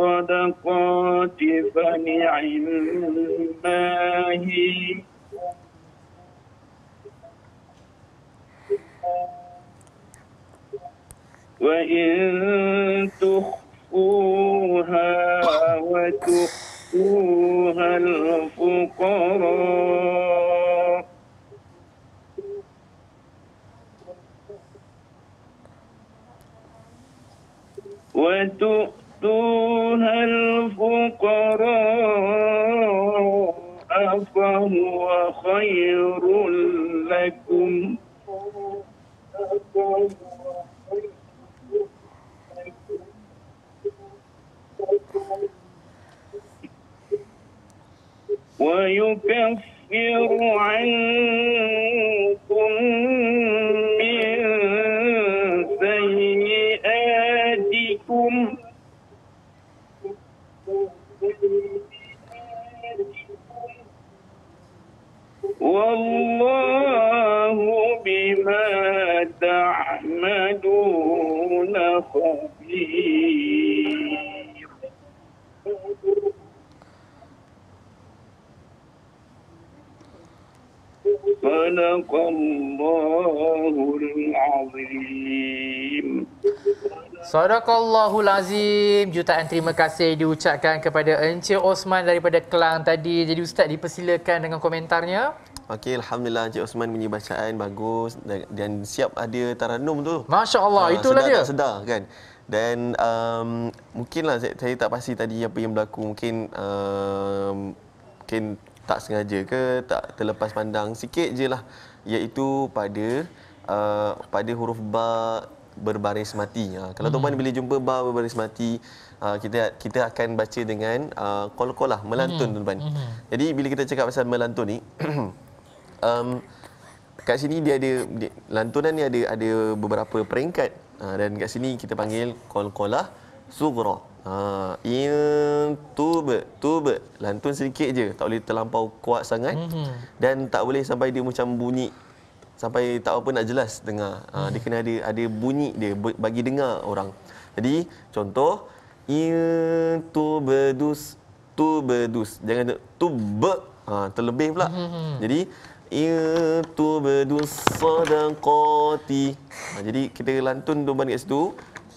الصدقات ما هي وإن تخفوها وتخفوها الفقراء وتؤ يؤتوها الفقراء فهو خير لكم ويكفر عنكم صدق الله العظيم Sadaqallahul Azim Jutaan terima kasih diucapkan kepada Encik Osman daripada Kelang tadi Jadi Ustaz dipersilakan dengan komentarnya Okey, Alhamdulillah Encik Osman punya bacaan bagus dan, dan siap ada taranum tu Masya Allah, uh, ah, itulah sedar dia sedar kan Dan um, mungkinlah saya, saya tak pasti tadi apa yang berlaku Mungkin um, mungkin tak sengaja ke tak terlepas pandang sikit je lah iaitu pada uh, pada huruf ba berbaris mati uh, kalau hmm. tuan boleh jumpa ba berbaris mati uh, kita kita akan baca dengan uh, kol lah, melantun hmm. tuan hmm. jadi bila kita cakap pasal melantun ni um, kat sini dia ada dia, lantunan ni ada ada beberapa peringkat uh, dan kat sini kita panggil kol sughra. Ha, in tub tub lantun sedikit je tak boleh terlampau kuat sangat mm-hmm. dan tak boleh sampai dia macam bunyi sampai tak apa nak jelas dengar ha, mm. dia mhm. kena ada ada bunyi dia bagi dengar orang jadi contoh in tubedus dus, jangan tub ha, terlebih pula mm-hmm. jadi itu bedus sadaqati. Ha, jadi kita lantun tu banyak situ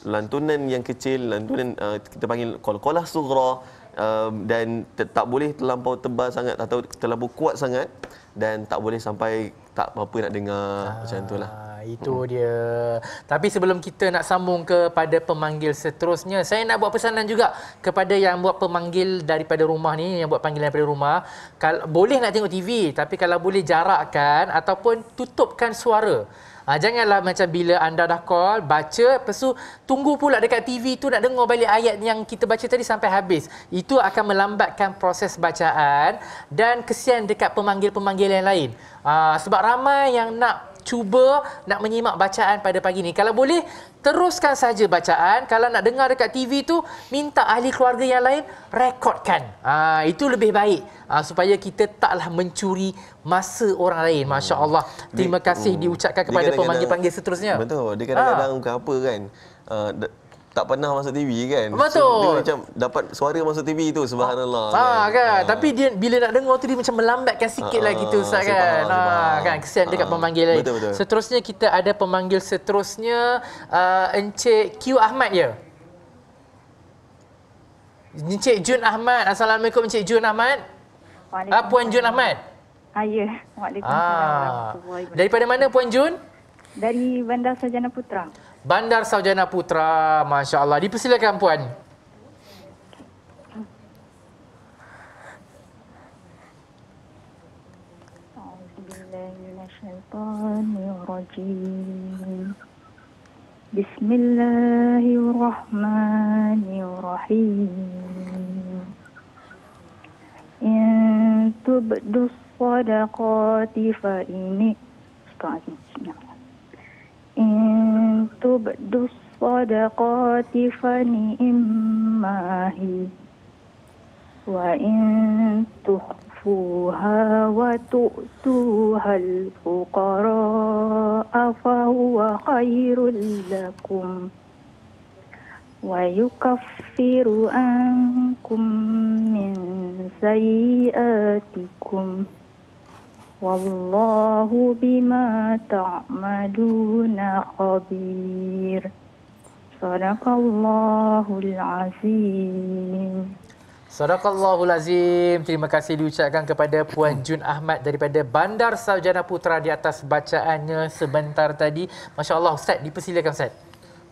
lantunan yang kecil lantunan uh, kita panggil qalqalah sughra uh, dan tak boleh terlampau tebal sangat atau terlampau kuat sangat dan tak boleh sampai tak apa-apa nak dengar lah. ah, macam itulah itu hmm. dia tapi sebelum kita nak sambung kepada pemanggil seterusnya saya nak buat pesanan juga kepada yang buat pemanggil daripada rumah ni yang buat panggilan daripada rumah kalau boleh nak tengok TV tapi kalau boleh jarakkan ataupun tutupkan suara Ha, janganlah macam bila anda dah call, baca, lepas tu tunggu pula dekat TV tu nak dengar balik ayat yang kita baca tadi sampai habis. Itu akan melambatkan proses bacaan dan kesian dekat pemanggil-pemanggil yang lain. Ha, sebab ramai yang nak cuba nak menyimak bacaan pada pagi ni. Kalau boleh teruskan saja bacaan. Kalau nak dengar dekat TV tu minta ahli keluarga yang lain rekodkan. Ha, itu lebih baik ha, supaya kita taklah mencuri masa orang lain. Masya-Allah. Terima kasih mm, diucapkan kepada pemanggil-panggil seterusnya. Betul. Dia ha. kadang-kadang ha. apa kan? Uh, tak pernah masuk TV kan. Betul. So, dia macam dapat suara masuk TV tu subhanallah. Ha kan. kan. Ha. Tapi dia bila nak dengar tu dia macam melambatkan sikit ha, lagi ah, tu Ustaz ha, kan. Ha, kan kesian dekat ha. pemanggil lain. Betul, betul. Seterusnya kita ada pemanggil seterusnya uh, Encik Q Ahmad ya. Encik Jun Ahmad. Assalamualaikum Encik Jun Ahmad. Ah, Puan Jun Ahmad. Ah, ya. Waalaikumsalam. Ah. Daripada mana Puan Jun? Dari Bandar Sajana Putra. Bandar Saujana Putra. Masya Allah. Dipersilakan Puan. بسم الله الرحمن الرحيم إن تبدوا الصدقات فإن إن تبدوا الصدقات فنئما هي وإن تخفوها وتؤتوها الفقراء فهو خير لكم ويكفر عنكم من سيئاتكم Wallahu bima ta'maduna khabir. Sadaqallahul azim. Sadaqallahul azim. Terima kasih diucapkan kepada Puan Jun Ahmad daripada Bandar Sarjana Putra di atas bacaannya sebentar tadi. Masya Allah Ustaz, dipersilakan Ustaz.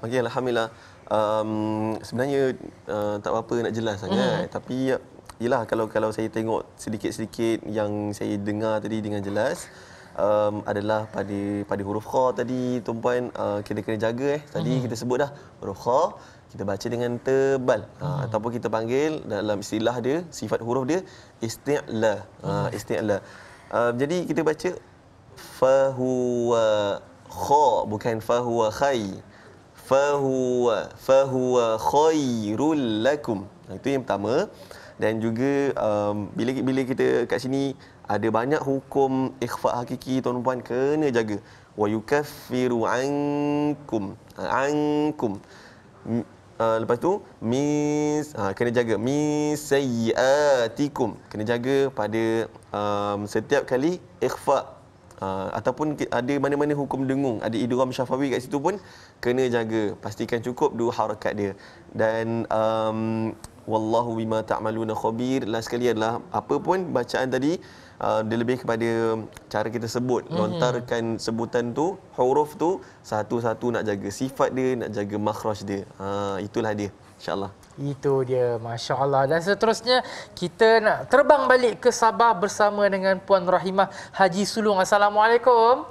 Okey, Alhamdulillah. Um, sebenarnya uh, tak apa-apa nak jelas sangat. Mm. Tapi yalah kalau kalau saya tengok sedikit-sedikit yang saya dengar tadi dengan jelas um, adalah pada pada huruf kha tadi tuan-puan uh, kita kena jaga eh tadi hmm. kita sebut dah huruf kha kita baca dengan tebal hmm. uh, ataupun kita panggil dalam istilah dia sifat huruf dia isti'la uh, hmm. isti'la uh, jadi kita baca fahuwa kha bukan fahuwa khai fahuwa fahuwa khairul lakum itu yang pertama dan juga um, bila bila kita kat sini ada banyak hukum ikhfa hakiki tuan puan kena jaga wa yukaffiru ankum ankum uh, lepas tu mis uh, kena jaga mis kena jaga pada um, setiap kali ikhfa uh, ataupun ada mana-mana hukum dengung ada idgham syafawi kat situ pun kena jaga pastikan cukup dua harakat dia dan um, wallahu bima ta'maluna khabir last sekali adalah apa pun bacaan tadi Uh, dia lebih kepada cara kita sebut mm-hmm. lontarkan sebutan tu huruf tu satu-satu nak jaga sifat dia nak jaga makhraj dia uh, itulah dia insyaallah itu dia masya-Allah dan seterusnya kita nak terbang balik ke Sabah bersama dengan puan Rahimah Haji Sulung assalamualaikum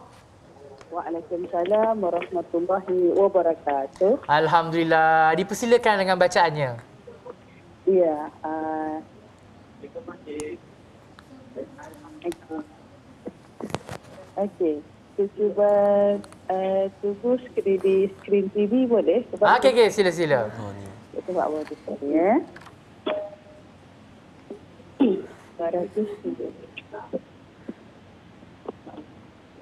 Waalaikumsalam warahmatullahi wabarakatuh. Alhamdulillah, dipersilakan dengan bacaannya. Ya. Uh, eh. okay. Okay. Kita cuba uh, tunggu skrin, skrin TV boleh? Sebab ah, okay, okay. Sila, sila. Oh, ni. Kita buat awal tu. Ya.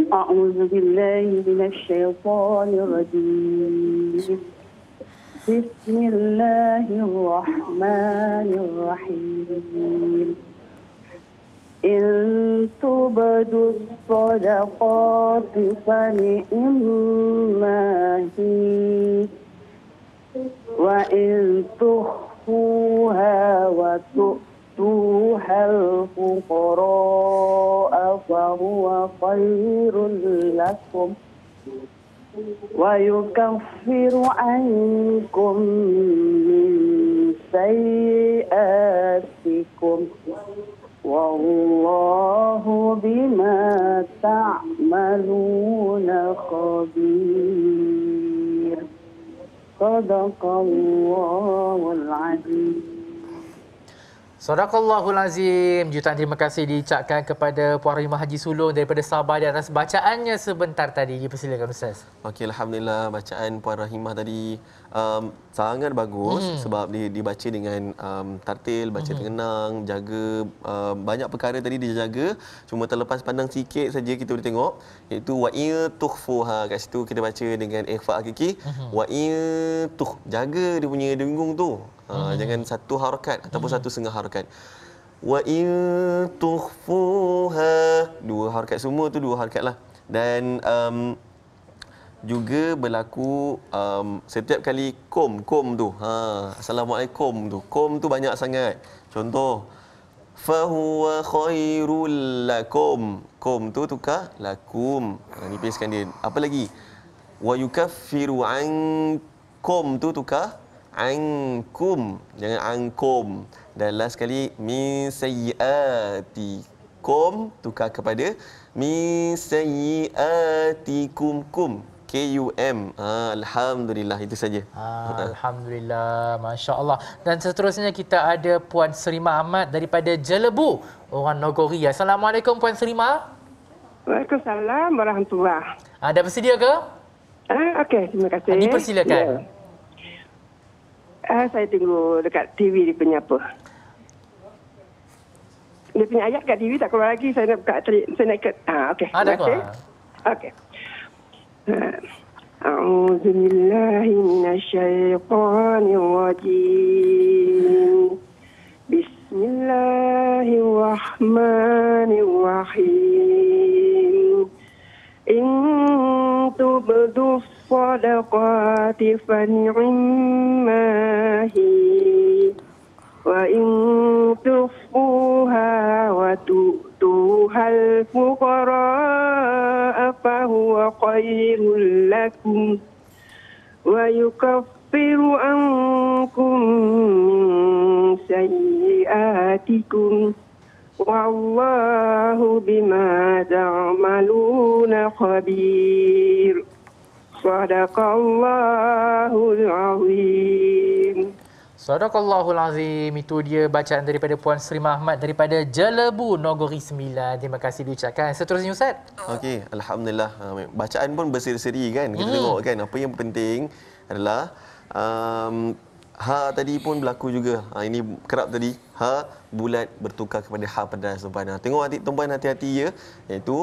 أعوذ بالله من الشيطان الرجيم بسم الله الرحمن الرحيم إن تبدوا الصدقات فنئما هي وإن تخفوها وتؤتوها الفقراء فهو خير لكم ۖ ويكفر عنكم من سيئاتكم والله بما تعملون خبير صدق الله العظيم Sadaqallahul Azim. Jutaan terima kasih diucapkan kepada Puan Rimah Haji Sulung daripada Sabah dan atas bacaannya sebentar tadi. Dipersilakan Ustaz. Okey, Alhamdulillah bacaan Puan Rahimah tadi um, sangat bagus hmm. sebab dia dibaca dengan um, tartil baca hmm. tenang jaga um, banyak perkara tadi dia jaga cuma terlepas pandang sikit saja kita boleh tengok iaitu wa in tukhfuha kat situ kita baca dengan ikhfa Akiki. hmm. wa tuh jaga dia punya dengung tu ha, hmm. jangan satu harakat ataupun hmm. satu setengah harakat wa in tukhfuha dua harakat semua tu dua harakat lah dan um, juga berlaku um, setiap kali kom kom tu ha assalamualaikum tu kom tu banyak sangat contoh fahuwa khairul lakum kom tu tukar lakum ha, ni pesan dia apa lagi wa yukaffiru ankum tu tukar ankum jangan ankum dan last kali min sayyiati kum tukar kepada min sayyiatikum kum KUM. Ah, Alhamdulillah itu saja. Ah, Alhamdulillah, masya-Allah. Dan seterusnya kita ada Puan Seri Ahmad daripada Jelebu, orang Nogori. Assalamualaikum Puan Seri Waalaikumsalam warahmatullahi. Ada ah, bersedia ke? Ah, okey, terima kasih. Dipersilakan. Yeah. Ah, saya tunggu dekat TV di penyapa. Dia punya ayat kat TV tak keluar lagi. Saya nak buka, saya nak ikut. Ah, okey. Ah, terima kasih. Okey. أعوذ بالله من الشيطان الرجيم بسم الله الرحمن الرحيم إن تبدوا الصدقات فنعم ما هي وإن تخفوها وتؤتوها الفقراء فهو خير لكم ويكفر عنكم من سيئاتكم والله بما تعملون خبير صدق الله العظيم Sadaqallahul Azim. Itu dia bacaan daripada Puan Sri Mahmat daripada Jelebu Nogori Sembilan. Terima kasih diucapkan. Seterusnya Ustaz. Okey, Alhamdulillah. Ah, bacaan pun berseri-seri kan. Kita hmm. tengok kan apa yang penting adalah um, Ha tadi pun berlaku juga. Ha, ini kerap tadi. Ha bulat bertukar kepada ha pada sempena. Ah, tengok hati tuan hati-hati ya. Iaitu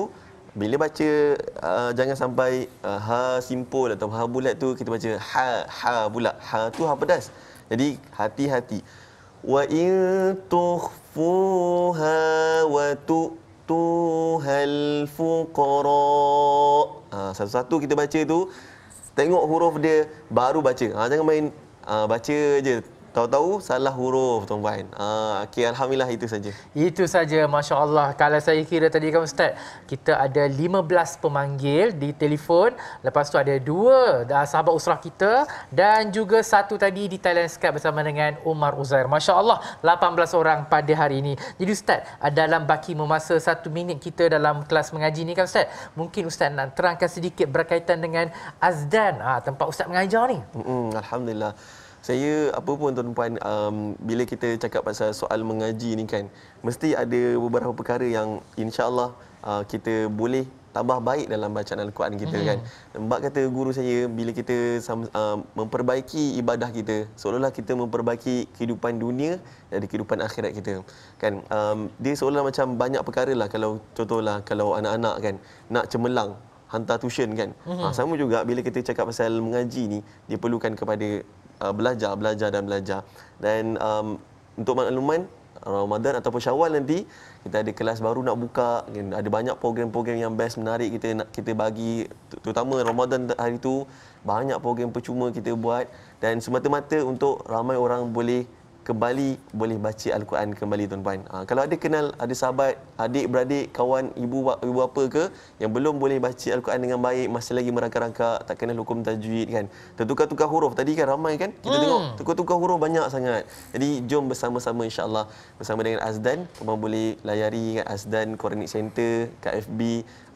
bila baca uh, jangan sampai uh, ha simpul atau ha bulat tu kita baca ha ha bulat ha tu ha pedas jadi hati-hati. Wa in tuhfuha wa tu tu'tuhal fuqara. Ha, satu-satu kita baca tu tengok huruf dia baru baca. Ha, jangan main ha, baca je Tahu-tahu salah huruf tuan-puan. Ah, okay, Alhamdulillah itu saja. Itu saja Masya Allah. Kalau saya kira tadi kan Ustaz, kita ada 15 pemanggil di telefon. Lepas tu ada dua sahabat usrah kita dan juga satu tadi di Thailand Skype bersama dengan Umar Uzair. Masya Allah, 18 orang pada hari ini. Jadi Ustaz, dalam baki memasa satu minit kita dalam kelas mengaji ni kan Ustaz, mungkin Ustaz nak terangkan sedikit berkaitan dengan Azdan, ah, tempat Ustaz mengajar ni. Mm-mm, Alhamdulillah saya apa pun tuan-tuan um, bila kita cakap pasal soal mengaji ni kan mesti ada beberapa perkara yang insyaallah uh, kita boleh tambah baik dalam bacaan al-Quran kita hmm. kan. Mbak kata guru saya bila kita um, memperbaiki ibadah kita seolah-olah kita memperbaiki kehidupan dunia dan kehidupan akhirat kita kan. Um, dia seolah macam banyak perkara lah kalau contohlah kalau anak-anak kan nak cemerlang hantar tuition kan. Hmm. Ha, sama juga bila kita cakap pasal mengaji ni dia perlukan kepada uh, belajar, belajar dan belajar. Dan um, untuk makluman, uh, Ramadan ataupun Syawal nanti, kita ada kelas baru nak buka, ada banyak program-program yang best, menarik kita nak kita bagi. Terutama Ramadan hari tu, banyak program percuma kita buat. Dan semata-mata untuk ramai orang boleh kembali boleh baca Al-Quran kembali tuan-tuan. Ha, kalau ada kenal, ada sahabat, adik-beradik, kawan, ibu, ibu apa ke yang belum boleh baca Al-Quran dengan baik, masih lagi merangka-rangka tak kenal hukum tajwid kan. Tertukar-tukar huruf tadi kan ramai kan? Kita hmm. tengok tukar tukar huruf banyak sangat. Jadi jom bersama-sama insya-Allah bersama dengan Azdan, tuan boleh layari kan Azdan Quranic Center KFB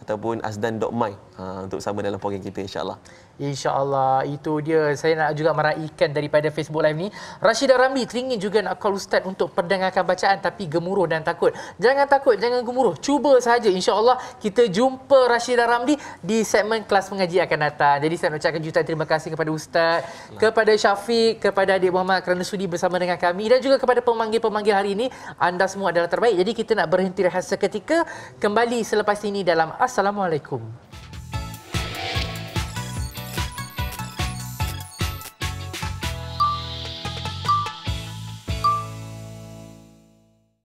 ataupun azdan.my ha, untuk sama dalam program kita insya-Allah. InsyaAllah itu dia saya nak juga meraihkan daripada Facebook Live ni. Rashida Ramli teringin juga nak call Ustaz untuk perdengarkan bacaan tapi gemuruh dan takut. Jangan takut, jangan gemuruh. Cuba sahaja insyaAllah kita jumpa Rashida Ramli di segmen kelas mengaji akan datang. Jadi saya nak ucapkan jutaan terima kasih kepada Ustaz, kepada Syafiq, kepada Adik Muhammad kerana sudi bersama dengan kami dan juga kepada pemanggil-pemanggil hari ini. Anda semua adalah terbaik. Jadi kita nak berhenti rehat seketika. Kembali selepas ini dalam Assalamualaikum.